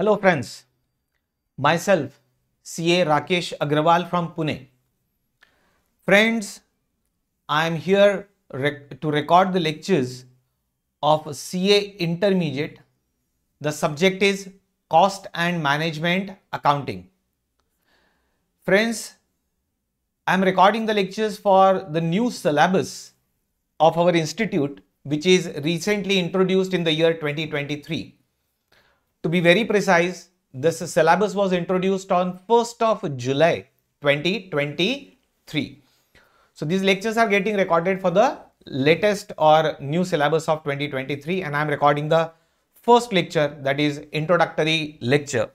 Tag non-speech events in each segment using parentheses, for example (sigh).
Hello friends, myself CA Rakesh Agrawal from Pune. Friends, I am here rec to record the lectures of CA Intermediate. The subject is Cost and Management Accounting. Friends, I am recording the lectures for the new syllabus of our institute which is recently introduced in the year 2023. To be very precise, this syllabus was introduced on 1st of July 2023. So these lectures are getting recorded for the latest or new syllabus of 2023 and I am recording the first lecture that is introductory lecture.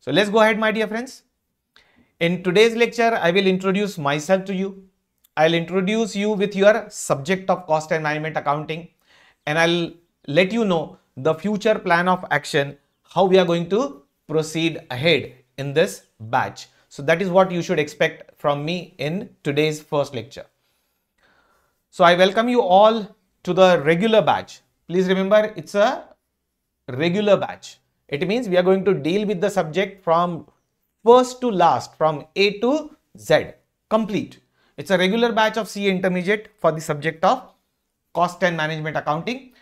So let's go ahead my dear friends. In today's lecture, I will introduce myself to you. I'll introduce you with your subject of cost and management accounting and I'll let you know the future plan of action, how we are going to proceed ahead in this batch. So that is what you should expect from me in today's first lecture. So I welcome you all to the regular batch. Please remember it's a regular batch. It means we are going to deal with the subject from first to last, from A to Z, complete. It's a regular batch of CA intermediate for the subject of cost and management accounting.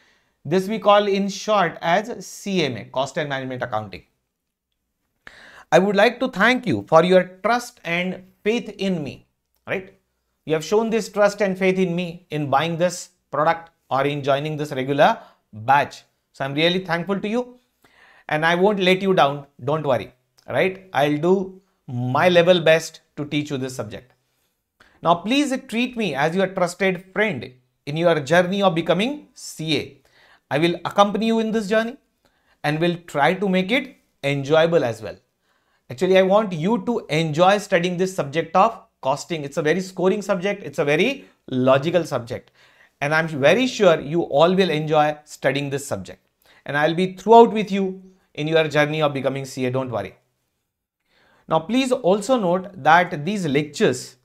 This we call in short as CMA, Cost and Management Accounting. I would like to thank you for your trust and faith in me, right? You have shown this trust and faith in me in buying this product or in joining this regular batch. So I'm really thankful to you and I won't let you down. Don't worry, right? I'll do my level best to teach you this subject. Now, please treat me as your trusted friend in your journey of becoming CA. I will accompany you in this journey and will try to make it enjoyable as well. Actually, I want you to enjoy studying this subject of costing. It's a very scoring subject. It's a very logical subject. And I'm very sure you all will enjoy studying this subject. And I'll be throughout with you in your journey of becoming CA. Don't worry. Now, please also note that these lectures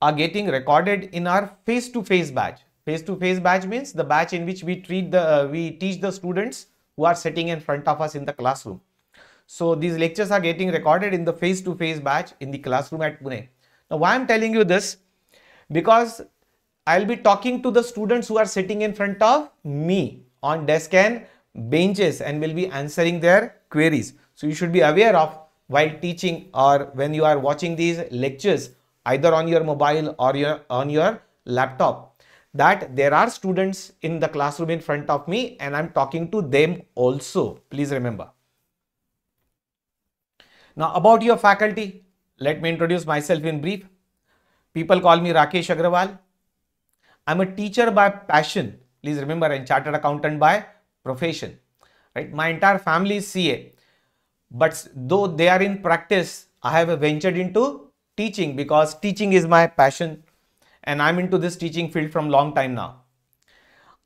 are getting recorded in our face-to-face -face batch. Face to face batch means the batch in which we treat the uh, we teach the students who are sitting in front of us in the classroom. So these lectures are getting recorded in the face to face batch in the classroom at Pune. Now why I'm telling you this? Because I'll be talking to the students who are sitting in front of me on desk and benches and will be answering their queries. So you should be aware of while teaching or when you are watching these lectures either on your mobile or your, on your laptop that there are students in the classroom in front of me and I'm talking to them also. Please remember. Now about your faculty, let me introduce myself in brief. People call me Rakesh Agrawal. I'm a teacher by passion. Please remember and chartered accountant by profession. Right? My entire family is CA. But though they are in practice, I have ventured into teaching because teaching is my passion and I'm into this teaching field from long time now.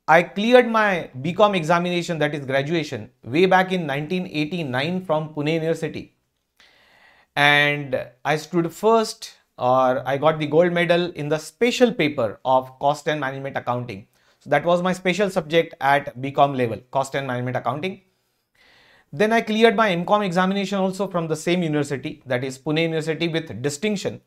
I cleared my BCom examination, that is graduation, way back in 1989 from Pune University. And I stood first or I got the gold medal in the special paper of cost and management accounting. So that was my special subject at BCom level, cost and management accounting. Then I cleared my MCom examination also from the same university, that is Pune University with distinction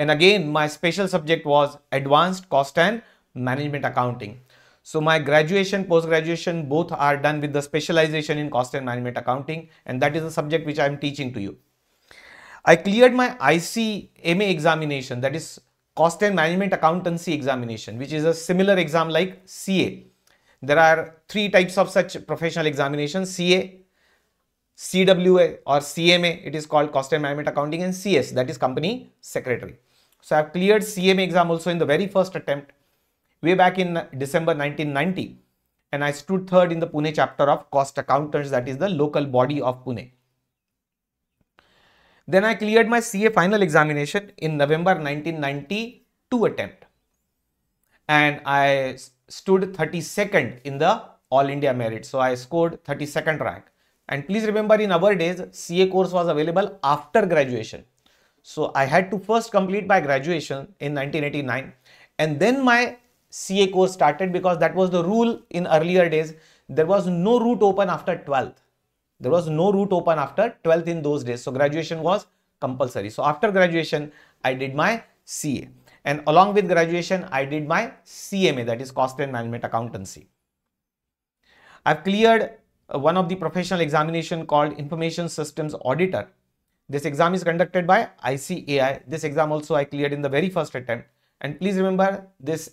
and again, my special subject was advanced cost and management accounting. So my graduation, post-graduation, both are done with the specialization in cost and management accounting. And that is the subject which I am teaching to you. I cleared my ICMA examination, that is cost and management accountancy examination, which is a similar exam like CA. There are three types of such professional examinations, CA, CWA or CMA, it is called cost and management accounting and CS, that is company secretary. So I've cleared CMA exam also in the very first attempt way back in December 1990 and I stood third in the Pune chapter of cost accountants that is the local body of Pune. Then I cleared my CA final examination in November 1992 attempt and I stood 32nd in the All India merit. So I scored 32nd rank and please remember in our days CA course was available after graduation. So I had to first complete my graduation in 1989 and then my CA course started because that was the rule in earlier days. There was no route open after 12th. There was no route open after 12th in those days. So graduation was compulsory. So after graduation, I did my CA and along with graduation, I did my CMA that is Cost and Management Accountancy. I've cleared uh, one of the professional examination called Information Systems Auditor this exam is conducted by ICAI. This exam also I cleared in the very first attempt. And please remember this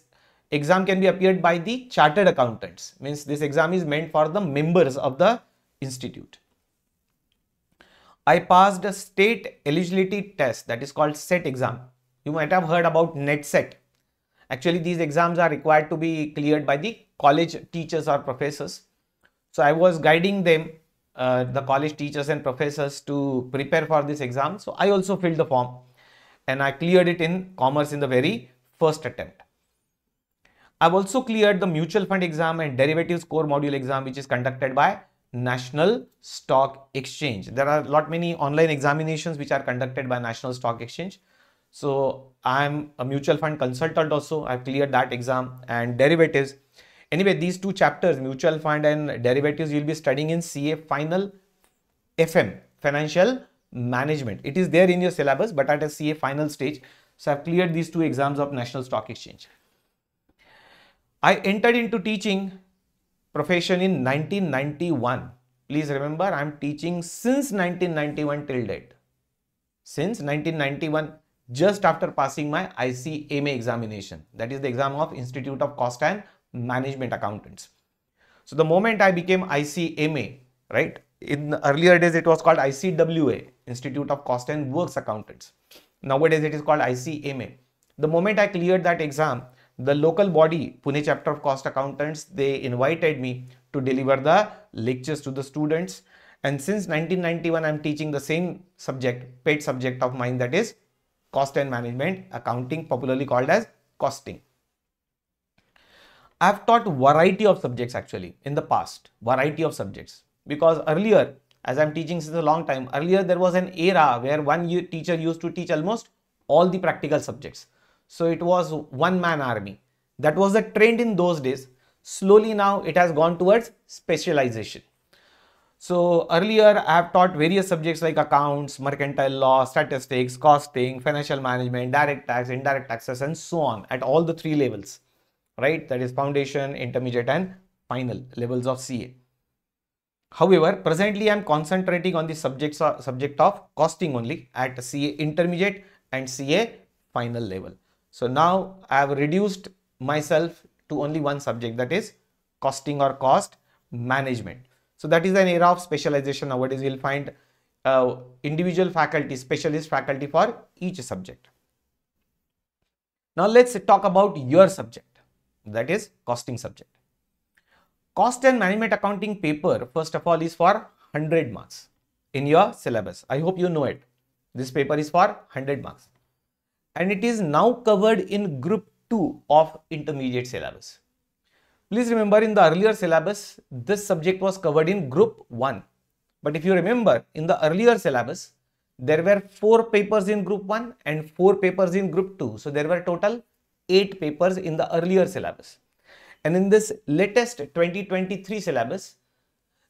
exam can be appeared by the chartered accountants. Means this exam is meant for the members of the institute. I passed a state eligibility test that is called SET exam. You might have heard about NETSET. Actually, these exams are required to be cleared by the college teachers or professors. So I was guiding them uh, the college teachers and professors to prepare for this exam. So I also filled the form and I cleared it in commerce in the very first attempt. I've also cleared the mutual fund exam and derivatives core module exam which is conducted by National Stock Exchange. There are lot many online examinations which are conducted by National Stock Exchange. So I'm a mutual fund consultant also. I've cleared that exam and derivatives. Anyway, these two chapters, mutual fund and derivatives, you'll be studying in CA final FM, financial management. It is there in your syllabus, but at a CA final stage. So I've cleared these two exams of National Stock Exchange. I entered into teaching profession in 1991. Please remember, I'm teaching since 1991 till date. Since 1991, just after passing my ICMA examination. That is the exam of Institute of Cost and management accountants. So the moment I became ICMA, right? In earlier days, it was called ICWA, Institute of Cost and Works Accountants. Nowadays, it is called ICMA. The moment I cleared that exam, the local body, Pune chapter of cost accountants, they invited me to deliver the lectures to the students. And since 1991, I'm teaching the same subject, paid subject of mine that is cost and management accounting, popularly called as costing. I've taught variety of subjects actually in the past, variety of subjects. Because earlier, as I'm teaching since a long time, earlier there was an era where one teacher used to teach almost all the practical subjects. So it was one man army. That was the trend in those days. Slowly now it has gone towards specialization. So earlier I have taught various subjects like accounts, mercantile law, statistics, costing, financial management, direct tax, indirect taxes and so on at all the three levels right? That is foundation, intermediate and final levels of CA. However, presently I am concentrating on the subjects, uh, subject of costing only at CA intermediate and CA final level. So now I have reduced myself to only one subject that is costing or cost management. So that is an era of specialization nowadays you will find uh, individual faculty, specialist faculty for each subject. Now let's talk about your subject that is costing subject. Cost and management accounting paper first of all is for 100 marks in your syllabus. I hope you know it. This paper is for 100 marks and it is now covered in group 2 of intermediate syllabus. Please remember in the earlier syllabus, this subject was covered in group 1. But if you remember in the earlier syllabus, there were 4 papers in group 1 and 4 papers in group 2. So there were total eight papers in the earlier syllabus. And in this latest 2023 syllabus,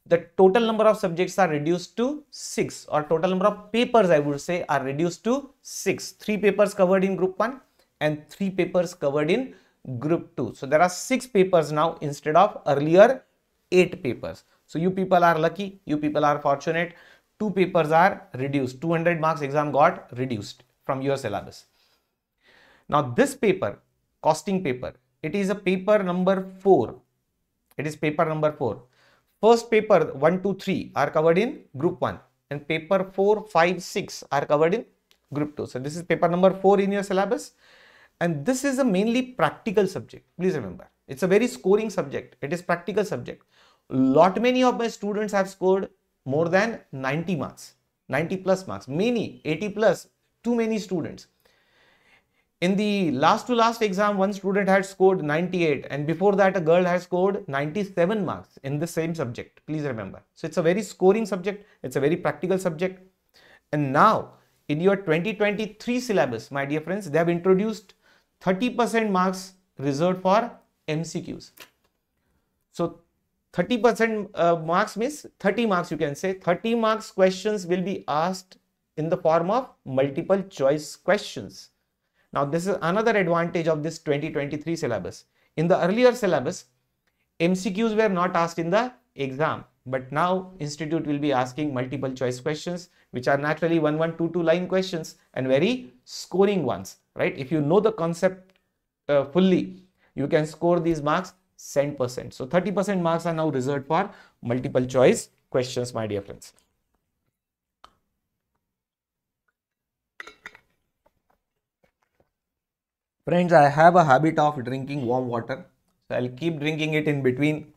the total number of subjects are reduced to 6 or total number of papers I would say are reduced to 6. 3 papers covered in group 1 and 3 papers covered in group 2. So there are 6 papers now instead of earlier 8 papers. So you people are lucky, you people are fortunate. 2 papers are reduced, 200 marks exam got reduced from your syllabus. Now this paper costing paper. It is a paper number 4. It is paper number 4. First paper 1, 2, 3 are covered in group 1 and paper 4, 5, 6 are covered in group 2. So this is paper number 4 in your syllabus and this is a mainly practical subject. Please remember, it's a very scoring subject. It is practical subject. Lot many of my students have scored more than 90 marks, 90 plus marks, many 80 plus, too many students. In the last to last exam, one student had scored 98 and before that a girl has scored 97 marks in the same subject. Please remember. So it's a very scoring subject. It's a very practical subject. And now in your 2023 syllabus, my dear friends, they have introduced 30% marks reserved for MCQs. So 30% uh, marks means 30 marks you can say. 30 marks questions will be asked in the form of multiple choice questions now, this is another advantage of this 2023 syllabus. In the earlier syllabus, MCQs were not asked in the exam, but now institute will be asking multiple choice questions, which are naturally one-one, two-two line questions and very scoring ones, right? If you know the concept uh, fully, you can score these marks 10%. So 30% marks are now reserved for multiple choice questions, my dear friends. Friends, I have a habit of drinking warm water. So I'll keep drinking it in between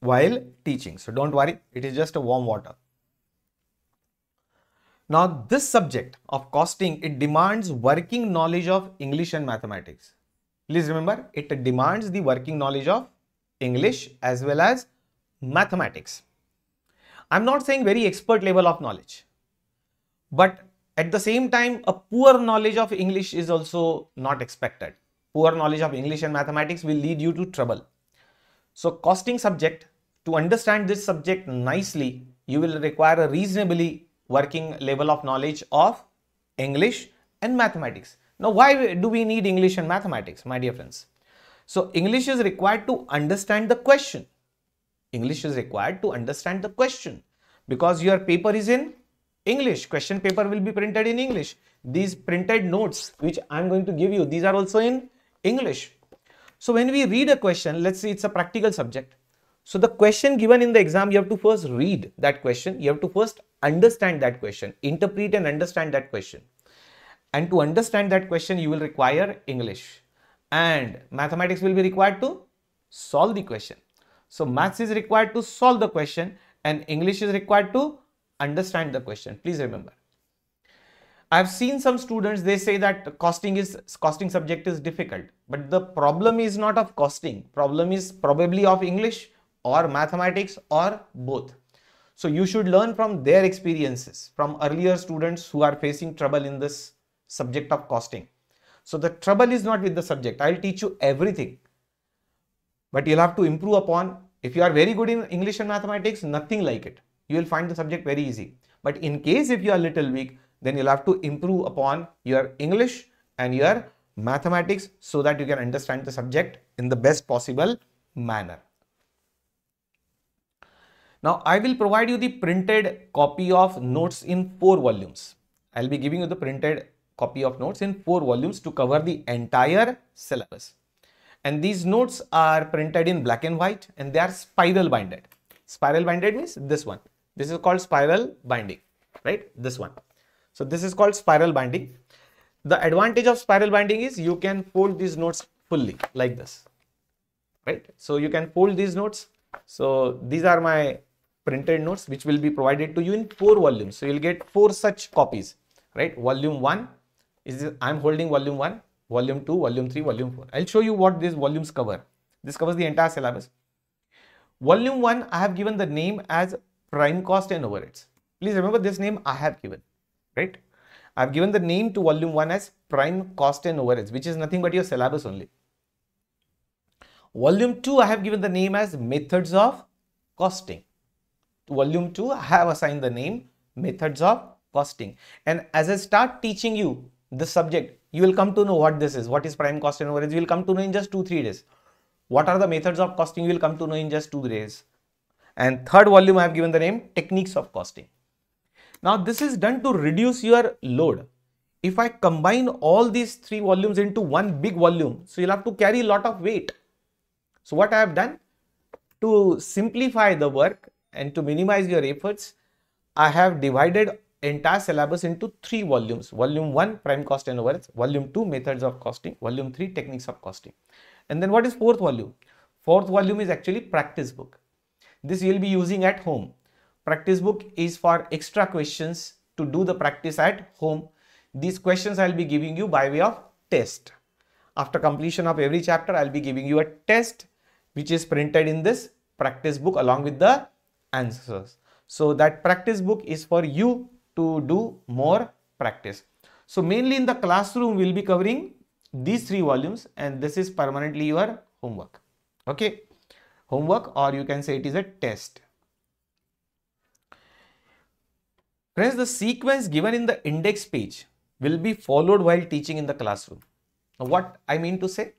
while teaching. So don't worry, it is just a warm water. Now this subject of costing, it demands working knowledge of English and mathematics. Please remember, it demands the working knowledge of English as well as mathematics. I'm not saying very expert level of knowledge, but at the same time, a poor knowledge of English is also not expected. Poor knowledge of English and mathematics will lead you to trouble. So costing subject, to understand this subject nicely, you will require a reasonably working level of knowledge of English and mathematics. Now, why do we need English and mathematics, my dear friends? So, English is required to understand the question. English is required to understand the question because your paper is in English. Question paper will be printed in English. These printed notes which I'm going to give you, these are also in English. So when we read a question, let's say it's a practical subject. So the question given in the exam, you have to first read that question. You have to first understand that question, interpret and understand that question. And to understand that question, you will require English. And mathematics will be required to solve the question. So maths is required to solve the question and English is required to understand the question. Please remember. I've seen some students, they say that costing is costing subject is difficult, but the problem is not of costing. Problem is probably of English or mathematics or both. So you should learn from their experiences, from earlier students who are facing trouble in this subject of costing. So the trouble is not with the subject. I'll teach you everything, but you'll have to improve upon. If you are very good in English and mathematics, nothing like it you will find the subject very easy. But in case if you are little weak, then you'll have to improve upon your English and your mathematics so that you can understand the subject in the best possible manner. Now, I will provide you the printed copy of notes in four volumes. I'll be giving you the printed copy of notes in four volumes to cover the entire syllabus. And these notes are printed in black and white and they are spiral binded. Spiral binded means this one. This is called spiral binding, right? This one. So this is called spiral binding. The advantage of spiral binding is you can fold these notes fully like this, right? So you can fold these notes. So these are my printed notes which will be provided to you in four volumes. So you'll get four such copies, right? Volume one is this, I'm holding volume one, volume two, volume three, volume four. I'll show you what these volumes cover. This covers the entire syllabus. Volume 1, I have given the name as prime cost and overheads. Please remember this name I have given, right? I've given the name to volume 1 as prime cost and overheads, which is nothing but your syllabus only. Volume 2, I have given the name as methods of costing. To volume 2, I have assigned the name methods of costing. And as I start teaching you this subject, you will come to know what this is, what is prime cost and overheads. You will come to know in just 2-3 days. What are the methods of costing? You will come to know in just 2 days and third volume I have given the name Techniques of Costing. Now this is done to reduce your load. If I combine all these three volumes into one big volume, so you'll have to carry a lot of weight. So what I have done to simplify the work and to minimize your efforts, I have divided entire syllabus into three volumes. Volume 1 prime cost and overheads, volume 2 methods of costing, volume 3 techniques of costing. And then what is fourth volume? Fourth volume is actually practice book. This you will be using at home. Practice book is for extra questions to do the practice at home. These questions I will be giving you by way of test. After completion of every chapter, I will be giving you a test which is printed in this practice book along with the answers. So that practice book is for you to do more practice. So mainly in the classroom, we'll be covering these three volumes and this is permanently your homework. Okay homework or you can say it is a test. Friends, the sequence given in the index page will be followed while teaching in the classroom. Now, what I mean to say?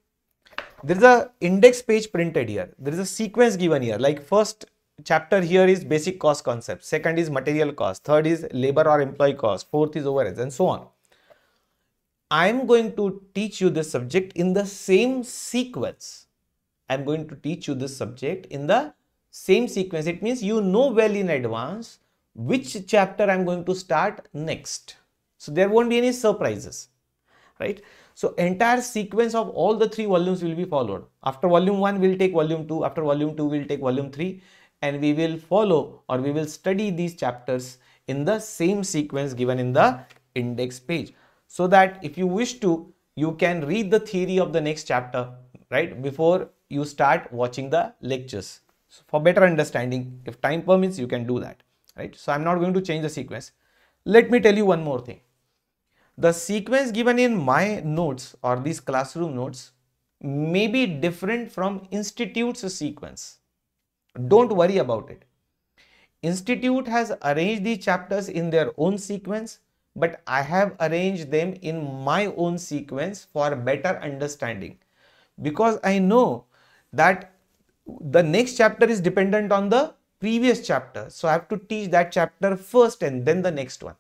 There is a index page printed here. There is a sequence given here. Like first chapter here is basic cost concept. Second is material cost. Third is labor or employee cost. Fourth is overheads and so on. I am going to teach you this subject in the same sequence. I'm going to teach you this subject in the same sequence. It means you know well in advance which chapter I'm going to start next. So there won't be any surprises, right? So entire sequence of all the three volumes will be followed. After volume 1, we'll take volume 2. After volume 2, we'll take volume 3. And we will follow or we will study these chapters in the same sequence given in the index page. So that if you wish to, you can read the theory of the next chapter, right? Before you start watching the lectures. So for better understanding, if time permits, you can do that, right? So I'm not going to change the sequence. Let me tell you one more thing. The sequence given in my notes or these classroom notes may be different from institute's sequence. Don't worry about it. Institute has arranged the chapters in their own sequence, but I have arranged them in my own sequence for better understanding. Because I know that the next chapter is dependent on the previous chapter. So I have to teach that chapter first and then the next one.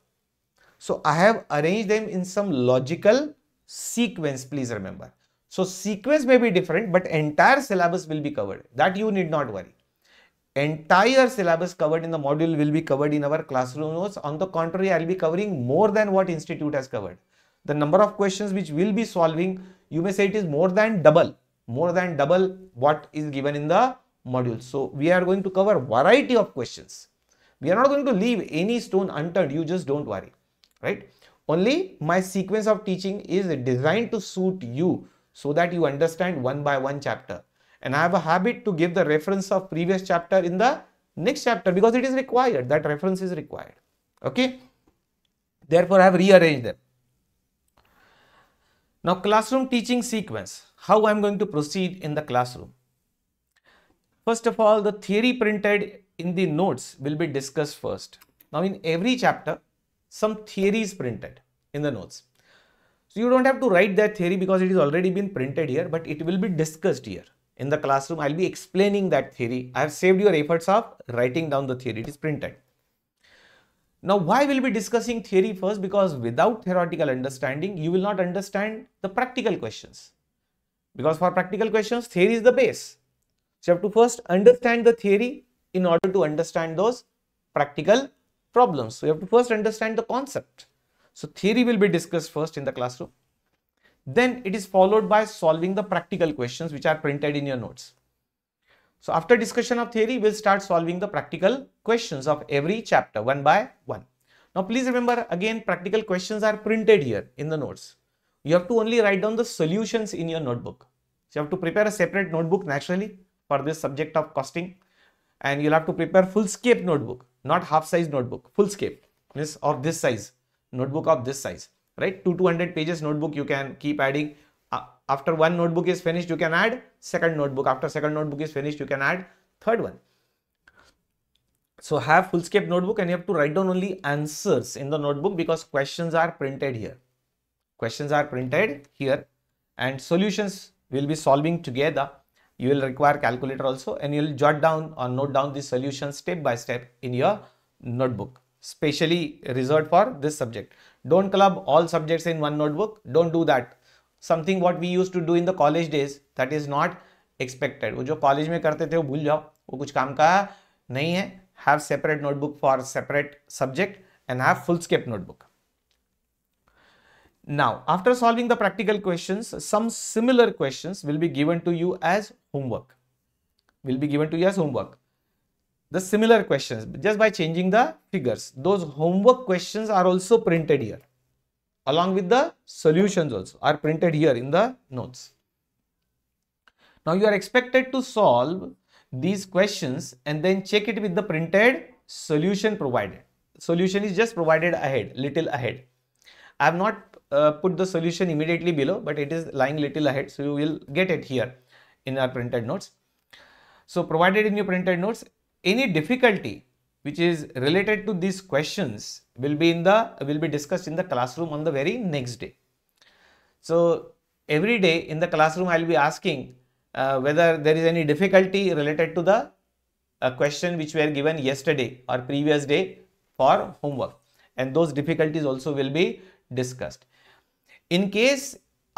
So I have arranged them in some logical sequence, please remember. So sequence may be different, but entire syllabus will be covered. That you need not worry. Entire syllabus covered in the module will be covered in our classroom notes. On the contrary, I will be covering more than what institute has covered. The number of questions which we will be solving, you may say it is more than double more than double what is given in the module. So we are going to cover variety of questions. We are not going to leave any stone unturned. You just don't worry, right? Only my sequence of teaching is designed to suit you so that you understand one by one chapter. And I have a habit to give the reference of previous chapter in the next chapter because it is required. That reference is required. Okay. Therefore, I have rearranged them. Now, classroom teaching sequence how I'm going to proceed in the classroom. First of all, the theory printed in the notes will be discussed first. Now, in every chapter, some theory is printed in the notes. So, you don't have to write that theory because it has already been printed here, but it will be discussed here in the classroom. I'll be explaining that theory. I have saved your efforts of writing down the theory. It is printed. Now, why we'll be discussing theory first? Because without theoretical understanding, you will not understand the practical questions because for practical questions theory is the base so you have to first understand the theory in order to understand those practical problems so you have to first understand the concept so theory will be discussed first in the classroom then it is followed by solving the practical questions which are printed in your notes so after discussion of theory we'll start solving the practical questions of every chapter one by one now please remember again practical questions are printed here in the notes you have to only write down the solutions in your notebook. So you have to prepare a separate notebook naturally for this subject of costing and you'll have to prepare full scape notebook, not half size notebook, full scape means of this size, notebook of this size, right? 2 200 pages notebook you can keep adding. Uh, after one notebook is finished, you can add second notebook. After second notebook is finished, you can add third one. So have full scape notebook and you have to write down only answers in the notebook because questions are printed here. Questions are printed here and solutions will be solving together. You will require calculator also and you will jot down or note down the solution step by step in your notebook, specially reserved for this subject. Don't club all subjects in one notebook. Don't do that. Something what we used to do in the college days that is not expected वो जो college में करते थे वो भूल जाओ वो कुछ काम का नहीं है have separate notebook for separate subject and have foolscap notebook now, after solving the practical questions, some similar questions will be given to you as homework. Will be given to you as homework. The similar questions, just by changing the figures. Those homework questions are also printed here. Along with the solutions also are printed here in the notes. Now, you are expected to solve these questions and then check it with the printed solution provided. Solution is just provided ahead, little ahead. I have not uh, put the solution immediately below, but it is lying little ahead. So you will get it here in our printed notes. So provided in your printed notes, any difficulty which is related to these questions will be in the will be discussed in the classroom on the very next day. So every day in the classroom I will be asking uh, whether there is any difficulty related to the uh, question which were given yesterday or previous day for homework and those difficulties also will be discussed in case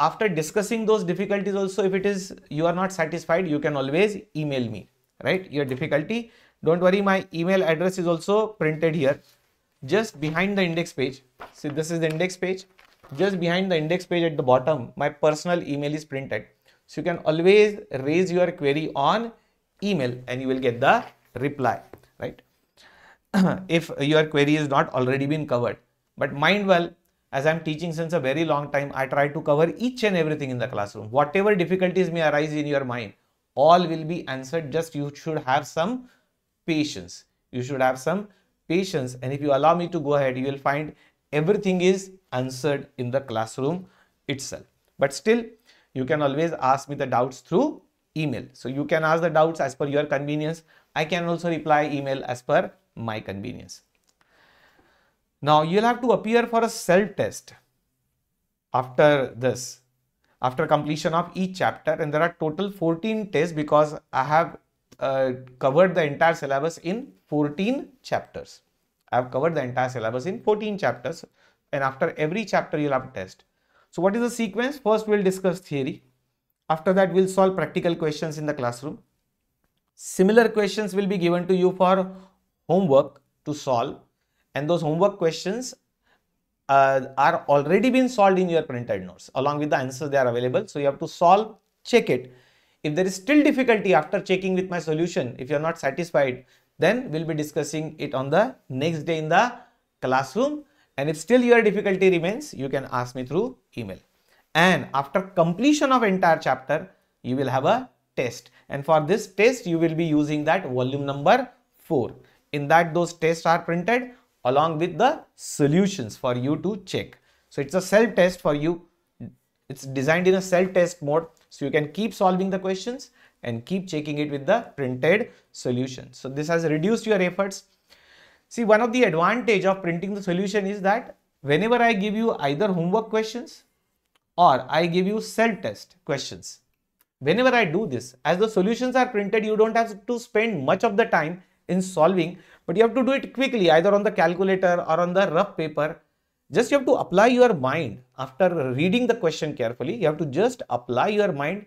after discussing those difficulties also if it is you are not satisfied you can always email me right your difficulty don't worry my email address is also printed here just behind the index page see this is the index page just behind the index page at the bottom my personal email is printed so you can always raise your query on email and you will get the reply right (clears throat) if your query is not already been covered but mind well as I'm teaching since a very long time, I try to cover each and everything in the classroom. Whatever difficulties may arise in your mind, all will be answered. Just you should have some patience. You should have some patience. And if you allow me to go ahead, you will find everything is answered in the classroom itself. But still, you can always ask me the doubts through email. So you can ask the doubts as per your convenience. I can also reply email as per my convenience. Now you'll have to appear for a self-test after this, after completion of each chapter and there are total 14 tests because I have uh, covered the entire syllabus in 14 chapters. I have covered the entire syllabus in 14 chapters and after every chapter you'll have a test. So what is the sequence? First we'll discuss theory. After that we'll solve practical questions in the classroom. Similar questions will be given to you for homework to solve and those homework questions uh, are already been solved in your printed notes along with the answers they are available. So you have to solve, check it. If there is still difficulty after checking with my solution, if you are not satisfied, then we'll be discussing it on the next day in the classroom. And if still your difficulty remains, you can ask me through email. And after completion of entire chapter, you will have a test. And for this test, you will be using that volume number 4. In that those tests are printed along with the solutions for you to check. So it's a self-test for you. It's designed in a self-test mode. So you can keep solving the questions and keep checking it with the printed solution. So this has reduced your efforts. See, one of the advantage of printing the solution is that whenever I give you either homework questions or I give you self-test questions, whenever I do this, as the solutions are printed, you don't have to spend much of the time in solving, but you have to do it quickly, either on the calculator or on the rough paper. Just you have to apply your mind after reading the question carefully. You have to just apply your mind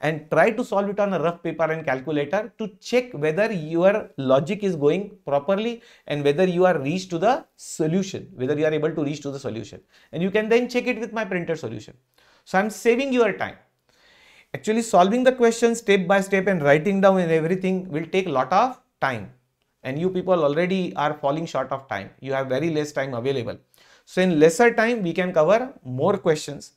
and try to solve it on a rough paper and calculator to check whether your logic is going properly and whether you are reached to the solution, whether you are able to reach to the solution. And you can then check it with my printed solution. So I'm saving your time. Actually solving the question step by step and writing down and everything will take lot of time and you people already are falling short of time. You have very less time available. So in lesser time, we can cover more questions.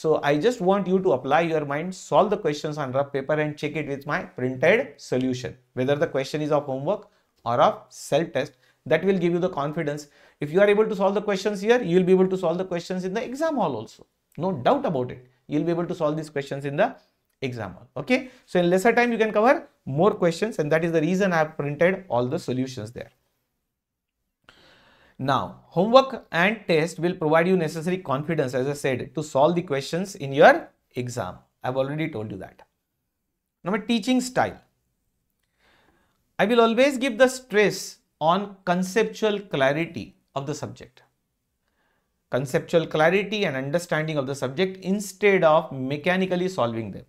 So I just want you to apply your mind, solve the questions on rough paper and check it with my printed solution. Whether the question is of homework or of self-test, that will give you the confidence. If you are able to solve the questions here, you will be able to solve the questions in the exam hall also. No doubt about it. You will be able to solve these questions in the Example. Okay. So in lesser time, you can cover more questions and that is the reason I have printed all the solutions there. Now, homework and test will provide you necessary confidence, as I said, to solve the questions in your exam. I've already told you that. Now my teaching style. I will always give the stress on conceptual clarity of the subject. Conceptual clarity and understanding of the subject instead of mechanically solving them.